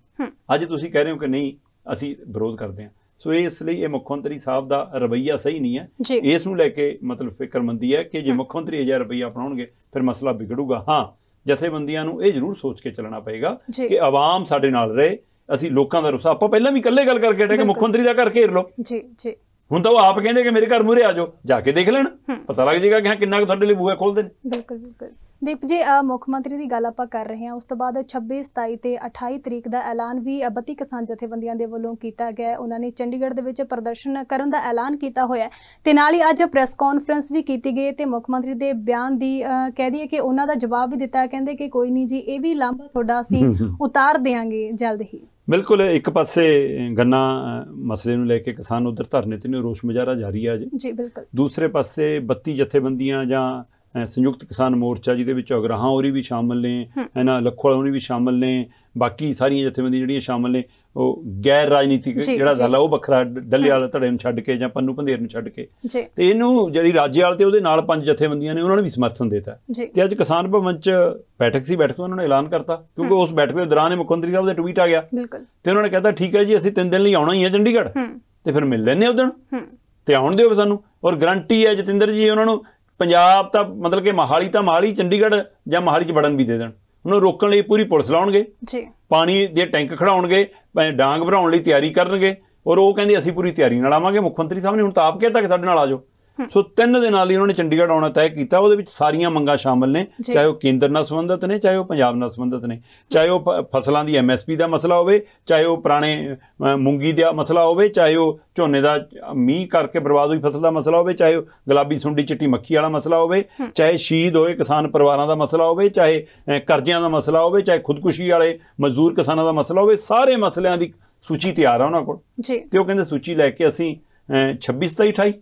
ਅੱਜ ਤੁਸੀਂ ਕਹਿ ਰਹੇ ਹੋ ਕਿ ਨਹੀਂ ਅਸੀਂ ਵਿਰੋਧ ਕਰਦੇ ਹਾਂ ਸੋ ਇਸ ਲਈ ਇਹ ਮੁੱਖ ਮੰਤਰੀ ਸਾਹਿਬ ਦਾ ਰਵਈਆ ਸਹੀ ਨਹੀਂ ਹੈ ਇਸ ਨੂੰ ਲੈ ਕੇ ਮਤਲਬ ਫਿਕਰਮੰਦੀ ਹੈ ਕਿ ਜੇ ਮੁੱਖ ਮੰਤਰੀ ਅਜਿਹਾ ਰਵਈਆ ਅਪਣਾਉਣਗੇ ਫਿਰ ਮਸਲਾ ਵਿਗੜੂਗਾ ਹਾਂ ਜਥੇਬੰਦੀਆਂ ਨੂੰ ਇਹ ਜ਼ਰੂਰ ਸੋਚ ਕੇ ਚੱਲਣਾ ਪਏਗਾ ਕਿ ਆਵਾਮ ਸਾਡੇ ਨਾਲ ਰਹੇ ਅਸੀਂ ਲੋਕਾਂ ਦਾ ਰੁਸਾ ਆਪਾਂ ਪਹਿਲਾਂ ਵੀ ਇਕੱਲੇ ਗੱਲ ਕਰਕੇ ਟੇ ਕਿ ਮੁੱਖ ਮੰਤਰੀ ਦਾ ਘਰ ਘੇਰ ਲਓ ਜੀ ਜੀ ਹੁਣ ਤਾਂ ਉਹ ਆਪ ਕਹਿੰਦੇ ਕਿ ਮੇਰੇ ਘਰ ਮੂਰੇ ਆ ਜਾਓ ਜਾ ਕੇ ਦੇਖ ਲੈਣ ਪਤਾ ਲੱਗ ਜੇਗਾ ਕਿ ਹਾਂ ਕਿੰਨਾ ਕੁ ਤੁਹਾਡੇ ਲਈ ਬੂਹੇ ਖੋਲਦੇ ਨੇ ਬਿਲਕੁਲ ਬਿਲਕੁਲ ਦੀਪ ਜੀ ਆ ਮੁੱਖ ਮੰਤਰੀ ਦੀ ਗੱਲ ਆਪਾਂ ਕਰ ਰਹੇ ਹਾਂ ਉਸ ਤੋਂ ਬਾਅਦ 26 27 ਤੇ 28 ਤਰੀਕ ਦਾ ਐਲਾਨ ਵੀ 32 ਕਿਸਾਨ ਜਥੇਬੰਦੀਆਂ ਦੇ ਵੱਲੋਂ ਕੀਤਾ ਗਿਆ ਉਹਨਾਂ ਨੇ ਚੰਡੀਗੜ੍ਹ ਦੇ ਵਿੱਚ ਪ੍ਰਦਰਸ਼ਨ ਕਰਨ ਦਾ ਐਲਾਨ ਕੀਤਾ ਹੋਇਆ ਤੇ ਨਾਲ ਹੀ ਅੱਜ ਪ੍ਰੈਸ ਕਾਨਫਰੰਸ ਵੀ ਕੀਤੀ ਗਈ ਤੇ ਮੁੱਖ ਮੰਤਰੀ ਦੇ ਬਿਆਨ ਦੀ ਕਹਿ ਦਈਏ ਕਿ ਉਹਨਾਂ ਦਾ ਜਵਾਬ ਵੀ ਦਿੱਤਾ ਕਹਿੰਦੇ ਕਿ ਕੋਈ ਨਹੀਂ ਜੀ ਇਹ ਵੀ ਲਾਂਭਾ ਥੋੜਾ ਅਸੀਂ ਉਤਾਰ ਦੇਾਂਗੇ ਜਲਦ ਹੀ ਬਿਲਕੁਲ ਇੱਕ ਪਾਸੇ ਗੰਨਾ ਮਸਲੇ ਨੂੰ ਲੈ ਕੇ ਕਿਸਾਨ ਉਧਰ ਧਰਨੇ ਤੇ ਨੇ ਰੋਸ਼ ਮੁਜ਼ਾਹਰਾ ਜਾਰੀ ਆ ਜੀ ਜੀ ਬਿਲਕੁਲ ਦੂਸਰੇ ਪਾਸੇ 32 ਜਥੇਬੰਦੀਆਂ ਜਾਂ ਸੰਯੁਕਤ ਕਿਸਾਨ ਮੋਰਚਾ ਜਿਹਦੇ ਵਿੱਚ ਅਗਰਾਹਾਂ ਹੋਰੀ ਵੀ ਸ਼ਾਮਲ ਨੇ ਇਹਨਾਂ ਲੱਖੋਵਾਲ ਹੋਰੀ ਵੀ ਸ਼ਾਮਲ ਨੇ ਬਾਕੀ ਸਾਰੀਆਂ ਜਥੇਬੰਦੀਆਂ ਜਿਹੜੀਆਂ ਸ਼ਾਮਲ ਨੇ ਉਹ ਗੈਰ ਰਾਜਨੀਤਿਕ ਜਿਹੜਾ ਗੱਲ ਉਹ ਵੱਖਰਾ ਡੱਲੇ ਵਾਲਾ ਧੜੇ ਨੂੰ ਛੱਡ ਕੇ ਜਾਂ ਪੰਨੂ ਪੰਧੇਰ ਨੂੰ ਛੱਡ ਕੇ ਤੇ ਇਹਨੂੰ ਜਿਹੜੀ ਰਾਜੇ ਵਾਲ ਤੇ ਉਹਦੇ ਨਾਲ ਪੰਜ ਜਥੇਬੰਦੀਆਂ ਨੇ ਉਹਨਾਂ ਨੇ ਵੀ ਸਮਰਥਨ ਦਿੱਤਾ ਤੇ ਅੱਜ ਕਿਸਾਨ ਭਵਨ ਚ ਬੈਠਕ ਸੀ ਬੈਠਕ ਉਹਨਾਂ ਨੇ ਐਲਾਨ ਕਰਤਾ ਕਿਉਂਕਿ ਉਸ ਬੈਠਕ ਦੇ ਦੌਰਾਨ ਹੀ ਮੁੱਖ ਮੰਤਰੀ ਸਾਹਿਬ ਦਾ ਟਵੀਟ ਆ ਗਿਆ ਤੇ ਉਹਨਾਂ ਨੇ ਕਹਿਤਾ ਠੀਕ ਹੈ ਜੀ ਅਸੀਂ ਤਿੰਨ ਦਿਨ ਲਈ ਆਉਣਾ ਹੀ ਹੈ ਚੰਡੀਗੜ੍ਹ ਤੇ ਫਿਰ ਮਿਲ ਲੈਨੇ ਉਹਦਣ ਤੇ ਆਉਣ ਦਿਓ ਸਾਨੂੰ ਔਰ ਗਰੰਟੀ ਹੈ ਜਤਿੰਦਰ ਜੀ ਉਹਨਾਂ ਨੂੰ ਪੰਜਾਬ ਤਾਂ ਮਤਲਬ ਕਿ ਮਹਾਲੀ ਤਾਂ ਮਹਾਲੀ ਚੰਡੀਗੜ੍ਹ ਜਾਂ ਮਹਾਲੀ ਚ ਵੜਨ ਵੀ ਦੇ ਦੇਣ ਉਹਨੂੰ ਰੋਕਣ ਲਈ ਪੂਰੀ ਪੁਲਿਸ ਲਾਉਣਗੇ ਜੀ ਪਾਣੀ ਦੇ ਟੈਂਕ ਖੜਾਉਣਗੇ ਡਾਂਗ ਭਰਾਉਣ ਲਈ ਤਿਆਰੀ ਕਰਨਗੇ ਔਰ ਉਹ ਕਹਿੰਦੇ ਅਸੀਂ ਪੂਰੀ ਤਿਆਰੀ ਨਾਲ ਆਵਾਂਗੇ ਮੁੱਖ ਮੰਤਰੀ ਸਾਹਿਬ ਨੇ ਹੁਣ ਤਾਂ ਆਪ ਕਹਿਤਾ ਕਿ ਸਾਡੇ ਨਾਲ ਆ ਜਾਓ ਸੋ ਤਿੰਨ ਦੇ ਨਾਲ ਹੀ ਉਹਨਾਂ ਨੇ ਚੰਡੀਗੜ੍ਹ ਆਉਣਾ ਤੈਅ ਕੀਤਾ ਉਹਦੇ ਵਿੱਚ ਸਾਰੀਆਂ ਮੰਗਾਂ ਸ਼ਾਮਲ ਨੇ ਚਾਹੇ ਉਹ ਕੇਂਦਰ ਨਾਲ ਸੰਬੰਧਤ ਨੇ ਚਾਹੇ ਉਹ ਪੰਜਾਬ ਨਾਲ ਸੰਬੰਧਤ ਨੇ ਚਾਹੇ ਉਹ ਫਸਲਾਂ ਦੀ ਐਮਐਸਪੀ ਦਾ ਮਸਲਾ ਹੋਵੇ ਚਾਹੇ ਉਹ ਪੁਰਾਣੇ ਮੂੰਗੀ ਦਾ ਮਸਲਾ ਹੋਵੇ ਚਾਹੇ ਉਹ ਝੋਨੇ ਦਾ ਮੀਂਹ ਕਰਕੇ ਬਰਬਾਦ ਹੋਈ ਫਸਲ ਦਾ ਮਸਲਾ ਹੋਵੇ ਚਾਹੇ ਉਹ ਗੁਲਾਬੀ ਸੁੰਡੀ ਚਿੱਟੀ ਮੱਖੀ ਵਾਲਾ ਮਸਲਾ ਹੋਵੇ ਚਾਹੇ ਸ਼ਹੀਦ ਹੋਏ ਕਿਸਾਨ ਪਰਿਵਾਰਾਂ ਦਾ ਮਸਲਾ ਹੋਵੇ ਚਾਹੇ ਕਰਜ਼ਿਆਂ ਦਾ ਮਸਲਾ ਹੋਵੇ ਚਾਹੇ ਖੁਦਕੁਸ਼ੀ ਵਾਲੇ ਮਜ਼ਦੂਰ ਕਿਸਾਨਾਂ ਦਾ ਮਸਲਾ ਹੋਵੇ ਸਾਰੇ ਮਸਲਿਆਂ ਦੀ ਸੂਚੀ ਤਿਆਰ ਆ ਉਹਨਾਂ ਕੋਲ ਜੀ ਤੇ ਉਹ ਕਹਿੰਦੇ ਸੂਚੀ ਲੈ ਕੇ ਅਸੀਂ 26 27 28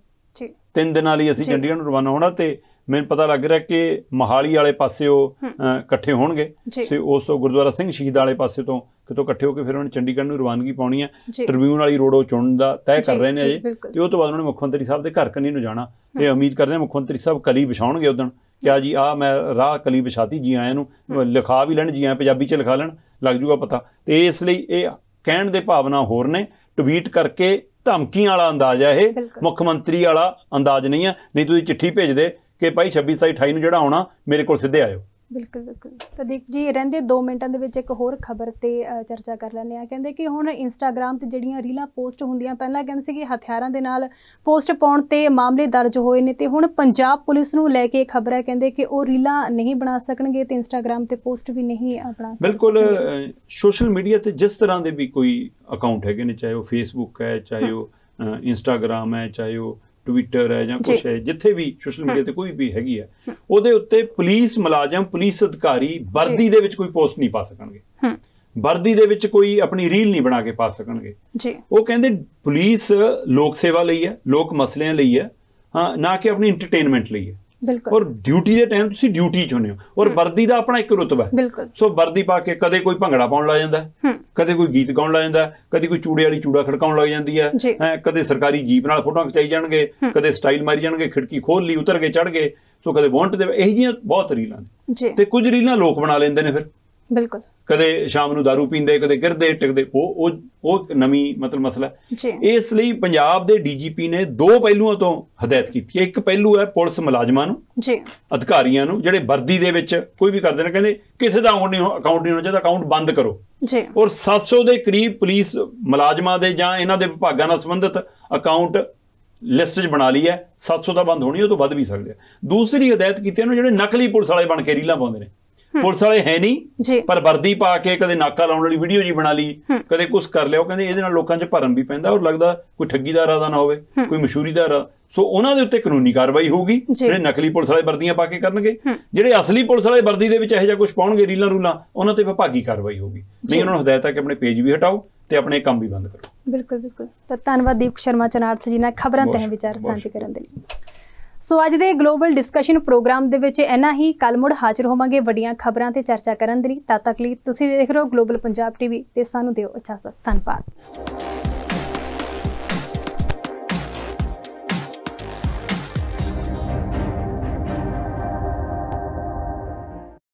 ਤਿੰਨ ਦਿਨਾਂ ਲਈ ਅਸੀਂ ਚੰਡੀਗੜ੍ਹ ਨੂੰ ਰਵਾਨਾ ਹੋਣਾ ਤੇ ਮੈਨੂੰ ਪਤਾ ਲੱਗ ਰਿਹਾ ਕਿ ਮਹਾਲੀ ਵਾਲੇ ਪਾਸੇ ਉਹ ਇਕੱਠੇ ਹੋਣਗੇ ਤੇ ਉਸ ਤੋਂ ਗੁਰਦੁਆਰਾ ਸਿੰਘ ਸ਼ਹੀਦ ਵਾਲੇ ਪਾਸੇ ਤੋਂ ਕਿਤੋਂ ਇਕੱਠੇ ਹੋ ਕੇ ਫਿਰ ਉਹਨਾਂ ਨੇ ਚੰਡੀਗੜ੍ਹ ਨੂੰ ਰਵਾਨਗੀ ਪਾਉਣੀ ਹੈ ਟ੍ਰਿਬਿਊਨ ਵਾਲੀ ਰੋਡ ਉਹ ਚੁਣਨ ਦਾ ਤੈਅ ਕਰ ਰਹੇ ਨੇ ਜੀ ਤੇ ਉਹ ਤੋਂ ਬਾਅਦ ਉਹਨਾਂ ਨੇ ਮੁੱਖ ਮੰਤਰੀ ਸਾਹਿਬ ਦੇ ਘਰ ਕੰਨੀ ਨੂੰ ਜਾਣਾ ਤੇ ਉਮੀਦ ਕਰਦੇ ਹਾਂ ਮੁੱਖ ਮੰਤਰੀ ਸਾਹਿਬ ਕਲੀ ਵਿਛਾਉਣਗੇ ਉਦੋਂ ਕਿਹਾ ਜੀ ਆ ਮੈਂ ਰਾਹ ਕਲੀ ਵਿਛਾਤੀ ਜੀ ਆਇਆਂ ਨੂੰ ਲਿਖਾ ਵੀ ਲੈਣ ਜੀ ਆ ਪੰਜਾਬੀ ਚ ਲਿਖਾ ਲੈਣ ਲੱਗ ਜੂਗਾ ਪਤਾ ਤੇ ਇਸ ਲਈ ਇਹ ਕਹਿਣ ਦੇ ਭਾਵਨਾ ਹੋਰ ਨੇ ਟਵੀਟ ਕਰਕੇ ਧਮਕੀਆਂ ਵਾਲਾ ਅੰਦਾਜ਼ ਹੈ ਇਹ ਮੁੱਖ ਮੰਤਰੀ ਵਾਲਾ ਅੰਦਾਜ਼ ਨਹੀਂ ਹੈ ਨਹੀਂ ਤੁਸੀਂ ਚਿੱਠੀ ਭੇਜ ਦੇ ਕਿ ਭਾਈ 26 28 ਨੂੰ ਜਿਹੜਾ ਆਉਣਾ ਮੇਰੇ ਕੋਲ ਸਿੱਧੇ ਆਇਓ ਬਿਲਕੁਲ ਬਿਲਕੁਲ ਦੇਖ ਜੀ ਰਹਿੰਦੇ 2 ਮਿੰਟਾਂ ਦੇ ਵਿੱਚ ਇੱਕ ਹੋਰ ਖਬਰ ਤੇ ਚਰਚਾ ਕਰ ਲੈਂਦੇ ਆ ਕਹਿੰਦੇ ਕਿ ਹੁਣ ਇੰਸਟਾਗ੍ਰam ਤੇ ਜਿਹੜੀਆਂ ਰੀਲਾਂ ਪੋਸਟ ਹੁੰਦੀਆਂ ਪਹਿਲਾਂ ਕਹਿੰਦੇ ਸੀ ਕਿ ਹਥਿਆਰਾਂ ਦੇ ਨਾਲ ਪੋਸਟ ਪਾਉਣ ਤੇ ਮਾਮਲੇ ਦਰਜ ਹੋਏ ਨੇ ਤੇ ਹੁਣ ਪੰਜਾਬ ਪੁਲਿਸ ਨੂੰ ਲੈ ਕੇ ਖਬਰ ਹੈ ਕਹਿੰਦੇ ਕਿ ਉਹ ਰੀਲਾਂ ਨਹੀਂ ਬਣਾ ਸਕਣਗੇ ਤੇ ਇੰਸਟਾਗ੍ਰam ਤੇ ਪੋਸਟ ਵੀ ਨਹੀਂ ਆਪਣਾ ਬਿਲਕੁਲ ਸੋਸ਼ਲ ਮੀਡੀਆ ਤੇ ਜਿਸ ਤਰ੍ਹਾਂ ਦੇ ਵੀ ਕੋਈ ਅਕਾਊਂਟ ਹੈਗੇ ਨੇ ਚਾਹੇ ਉਹ ਫੇਸਬੁੱਕ ਹੈ ਚਾਹੇ ਉਹ ਇੰਸਟਾਗ੍ਰam ਹੈ ਚਾਹੇ ਉਹ ਟਵਿੱਟਰ ਹੈ ਜਾਂ ਕੁਝ ਹੈ ਜਿੱਥੇ ਵੀ ਸੋਸ਼ਲ ਮੀਡੀਆ ਤੇ ਕੋਈ ਵੀ ਹੈਗੀ ਹੈ ਉਹਦੇ ਉੱਤੇ ਪੁਲਿਸ ਮੁਲਾਜ਼ਮ ਪੁਲਿਸ ਅਧਿਕਾਰੀ ਵਰਦੀ ਦੇ ਵਿੱਚ ਕੋਈ ਪੋਸਟ ਨਹੀਂ ਪਾ ਸਕਣਗੇ ਵਰਦੀ ਦੇ ਵਿੱਚ ਕੋਈ ਆਪਣੀ ਰੀਲ ਨਹੀਂ ਬਣਾ ਕੇ ਪਾ ਸਕਣਗੇ ਜੀ ਉਹ ਕਹਿੰਦੇ ਪੁਲਿਸ ਲੋਕ ਸੇਵਾ ਲਈ ਹੈ ਲੋਕ ਮਸਲਿਆਂ ਲਈ ਹੈ ਹਾਂ ਨਾ ਕਿ ਆਪਣੀ ਐਂਟਰਟੇਨਮੈਂਟ ਲਈ ਹੈ ਬਿਲਕੁਲ ਔਰ ਡਿਊਟੀ ਦੇ ਟਾਈਮ ਤੁਸੀਂ ਡਿਊਟੀ 'ਚ ਹੁੰਦੇ ਹੋ ਔਰ ਵਰਦੀ ਦਾ ਆਪਣਾ ਇੱਕ ਰੁਤਬਾ ਬਿਲਕੁਲ ਸੋ ਵਰਦੀ ਪਾ ਕੇ ਕਦੇ ਕੋਈ ਭੰਗੜਾ ਪਾਉਣ ਲੱਗ ਜਾਂਦਾ ਕਦੇ ਕੋਈ ਗੀਤ ਗਾਉਣ ਲੱਗ ਜਾਂਦਾ ਕਦੇ ਕੋਈ ਚੂੜੇ ਵਾਲੀ ਚੂੜਾ ਖੜਕਾਉਣ ਲੱਗ ਜਾਂਦੀ ਹੈ ਕਦੇ ਸਰਕਾਰੀ ਜੀਪ ਨਾਲ ਫੋਟੋਆਂ ਖਿਚਾਈ ਜਾਣਗੇ ਕਦੇ ਸਟਾਈਲ ਮਾਰੀ ਜਾਣਗੇ ਖਿੜਕੀ ਖੋਲ ਲਈ ਉਤਰ ਕੇ ਚੜ ਗਏ ਸੋ ਕਦੇ ਵਾਂਟ ਦੇ ਇਹ ਜੀਆਂ ਬਹੁਤ ਰੀਲਾਂ ਨੇ ਤੇ ਕੁਝ ਰੀਲਾਂ ਲੋਕ ਬਣਾ ਲੈਂਦੇ ਨੇ ਫਿਰ ਬਿਲਕੁਲ ਕਦੇ ਸ਼ਾਮ ਨੂੰ दारू ਪੀਂਦੇ ਕਦੇ ਗਿਰਦੇ ਟਿਕਦੇ ਉਹ ਉਹ ਉਹ ਨਵੀਂ ਮਤਲਬ ਮਸਲਾ ਜੀ ਇਸ ਲਈ ਪੰਜਾਬ ਦੇ ਡੀਜੀਪੀ ਨੇ ਦੋ ਪਹਿਲੂਆਂ ਤੋਂ ਹਦਾਇਤ ਕੀਤੀ ਹੈ ਇੱਕ ਪਹਿਲੂ ਹੈ ਪੁਲਿਸ ਮੁਲਾਜ਼ਮਾਂ ਨੂੰ ਜੀ ਅਧਿਕਾਰੀਆਂ ਨੂੰ ਜਿਹੜੇ ਵਰਦੀ ਦੇ ਵਿੱਚ ਕੋਈ ਵੀ ਕਰਦੇ ਨੇ ਕਹਿੰਦੇ ਕਿਸੇ ਦਾ ਅਕਾਊਂਟ ਨਹੀਂ ਅਕਾਊਂਟ ਨਹੀਂ ਹੋਣਾ ਚਾਹੀਦਾ ਅਕਾਊਂਟ ਬੰਦ ਕਰੋ ਜੀ ਔਰ 700 ਦੇ ਕਰੀਬ ਪੁਲਿਸ ਮੁਲਾਜ਼ਮਾਂ ਦੇ ਜਾਂ ਇਹਨਾਂ ਦੇ ਵਿਭਾਗਾਂ ਨਾਲ ਸੰਬੰਧਿਤ ਅਕਾਊਂਟ ਲਿਸਟ 'ਚ ਬਣਾ ਲਈ ਹੈ 700 ਦਾ ਬੰਦ ਹੋਣੀ ਉਹ ਤੋਂ ਵੱਧ ਵੀ ਸਕਦੇ ਆ ਦੂਸਰੀ ਹਦਾਇਤ ਕੀਤੀ ਇਹਨੂੰ ਜਿਹੜੇ ਨਕਲੀ ਪੁਲਿਸ ਵਾਲੇ ਬਣ ਕੇ ਰੀਲਾਂ ਪਾਉਂਦੇ ਨੇ ਪੁਲਿਸ ਵਾਲੇ ਹੈ ਨਹੀਂ ਪਰ ਵਰਦੀ ਪਾ ਕੇ ਕਦੇ ਨਾਕਾ ਲਾਉਣ ਵਾਲੀ ਵੀਡੀਓ ਜੀ ਬਣਾ ਲਈ ਕਦੇ ਕੁਝ ਕਰ ਲਿਆ ਉਹ ਕਹਿੰਦੇ ਇਹਦੇ ਨਾਲ ਲੋਕਾਂ 'ਚ ਭਰਮ ਵੀ ਪੈਂਦਾ ਔਰ ਲੱਗਦਾ ਕੋਈ ਠੱਗੀਦਾਰ ਦਾ ਨਾ ਹੋਵੇ ਕੋਈ ਮਸ਼ਹੂਰੀਦਾਰ ਸੋ ਉਹਨਾਂ ਦੇ ਉੱਤੇ ਕਾਨੂੰਨੀ ਕਾਰਵਾਈ ਹੋਊਗੀ ਜਿਹੜੇ ਨਕਲੀ ਪੁਲਿਸ ਵਾਲੇ ਵਰਦੀਆਂ ਪਾ ਕੇ ਕਰਨਗੇ ਜਿਹੜੇ ਅਸਲੀ ਪੁਲਿਸ ਵਾਲੇ ਵਰਦੀ ਦੇ ਵਿੱਚ ਇਹੋ ਜਿਹਾ ਕੁਝ ਪਾਉਣਗੇ ਰੀਲਾਂ ਰੂਲਾਂ ਉਹਨਾਂ ਤੇ ਵਿਭਾਗੀ ਕਾਰਵਾਈ ਹੋਊਗੀ ਨਹੀਂ ਉਹਨਾਂ ਨੂੰ ਹਦਾਇਤ ਹੈ ਕਿ ਆਪਣੇ ਪੇਜ ਵੀ ਹਟਾਓ ਤੇ ਆਪਣੇ ਕੰਮ ਵੀ ਬੰਦ ਕਰੋ ਬਿਲਕੁਲ ਬਿਲਕੁਲ ਤਾਂ ਧੰਨਵਾਦ ਦੀਪ ਸ਼ਰਮਾ ਚਨਾਰਥ ਜੀ ਨਾਲ ਖਬਰਾਂ ਤੇ ਵਿਚਾਰ ਸਾਂਝੇ ਕਰਨ ਦੇ ਲਈ ਸੋ ਅੱਜ ਦੇ ਗਲੋਬਲ ਡਿਸਕਸ਼ਨ ਪ੍ਰੋਗਰਾਮ ਦੇ ਵਿੱਚ ਇਹਨਾਂ ਹੀ ਕੱਲ ਮੁੜ ਹਾਜ਼ਰ ਹੋਵਾਂਗੇ ਵੱਡੀਆਂ ਖਬਰਾਂ ਤੇ ਚਰਚਾ ਕਰਨ ਦੇ ਲਈ ਤਦ ਤੱਕ ਲਈ ਤੁਸੀਂ ਦੇਖ ਰਹੇ ਹੋ ਗਲੋਬਲ ਪੰਜਾਬ ਟੀਵੀ ਤੇ ਸਾਨੂੰ ਦਿਓ ਇਜਾਜ਼ਤ ਧੰਨਵਾਦ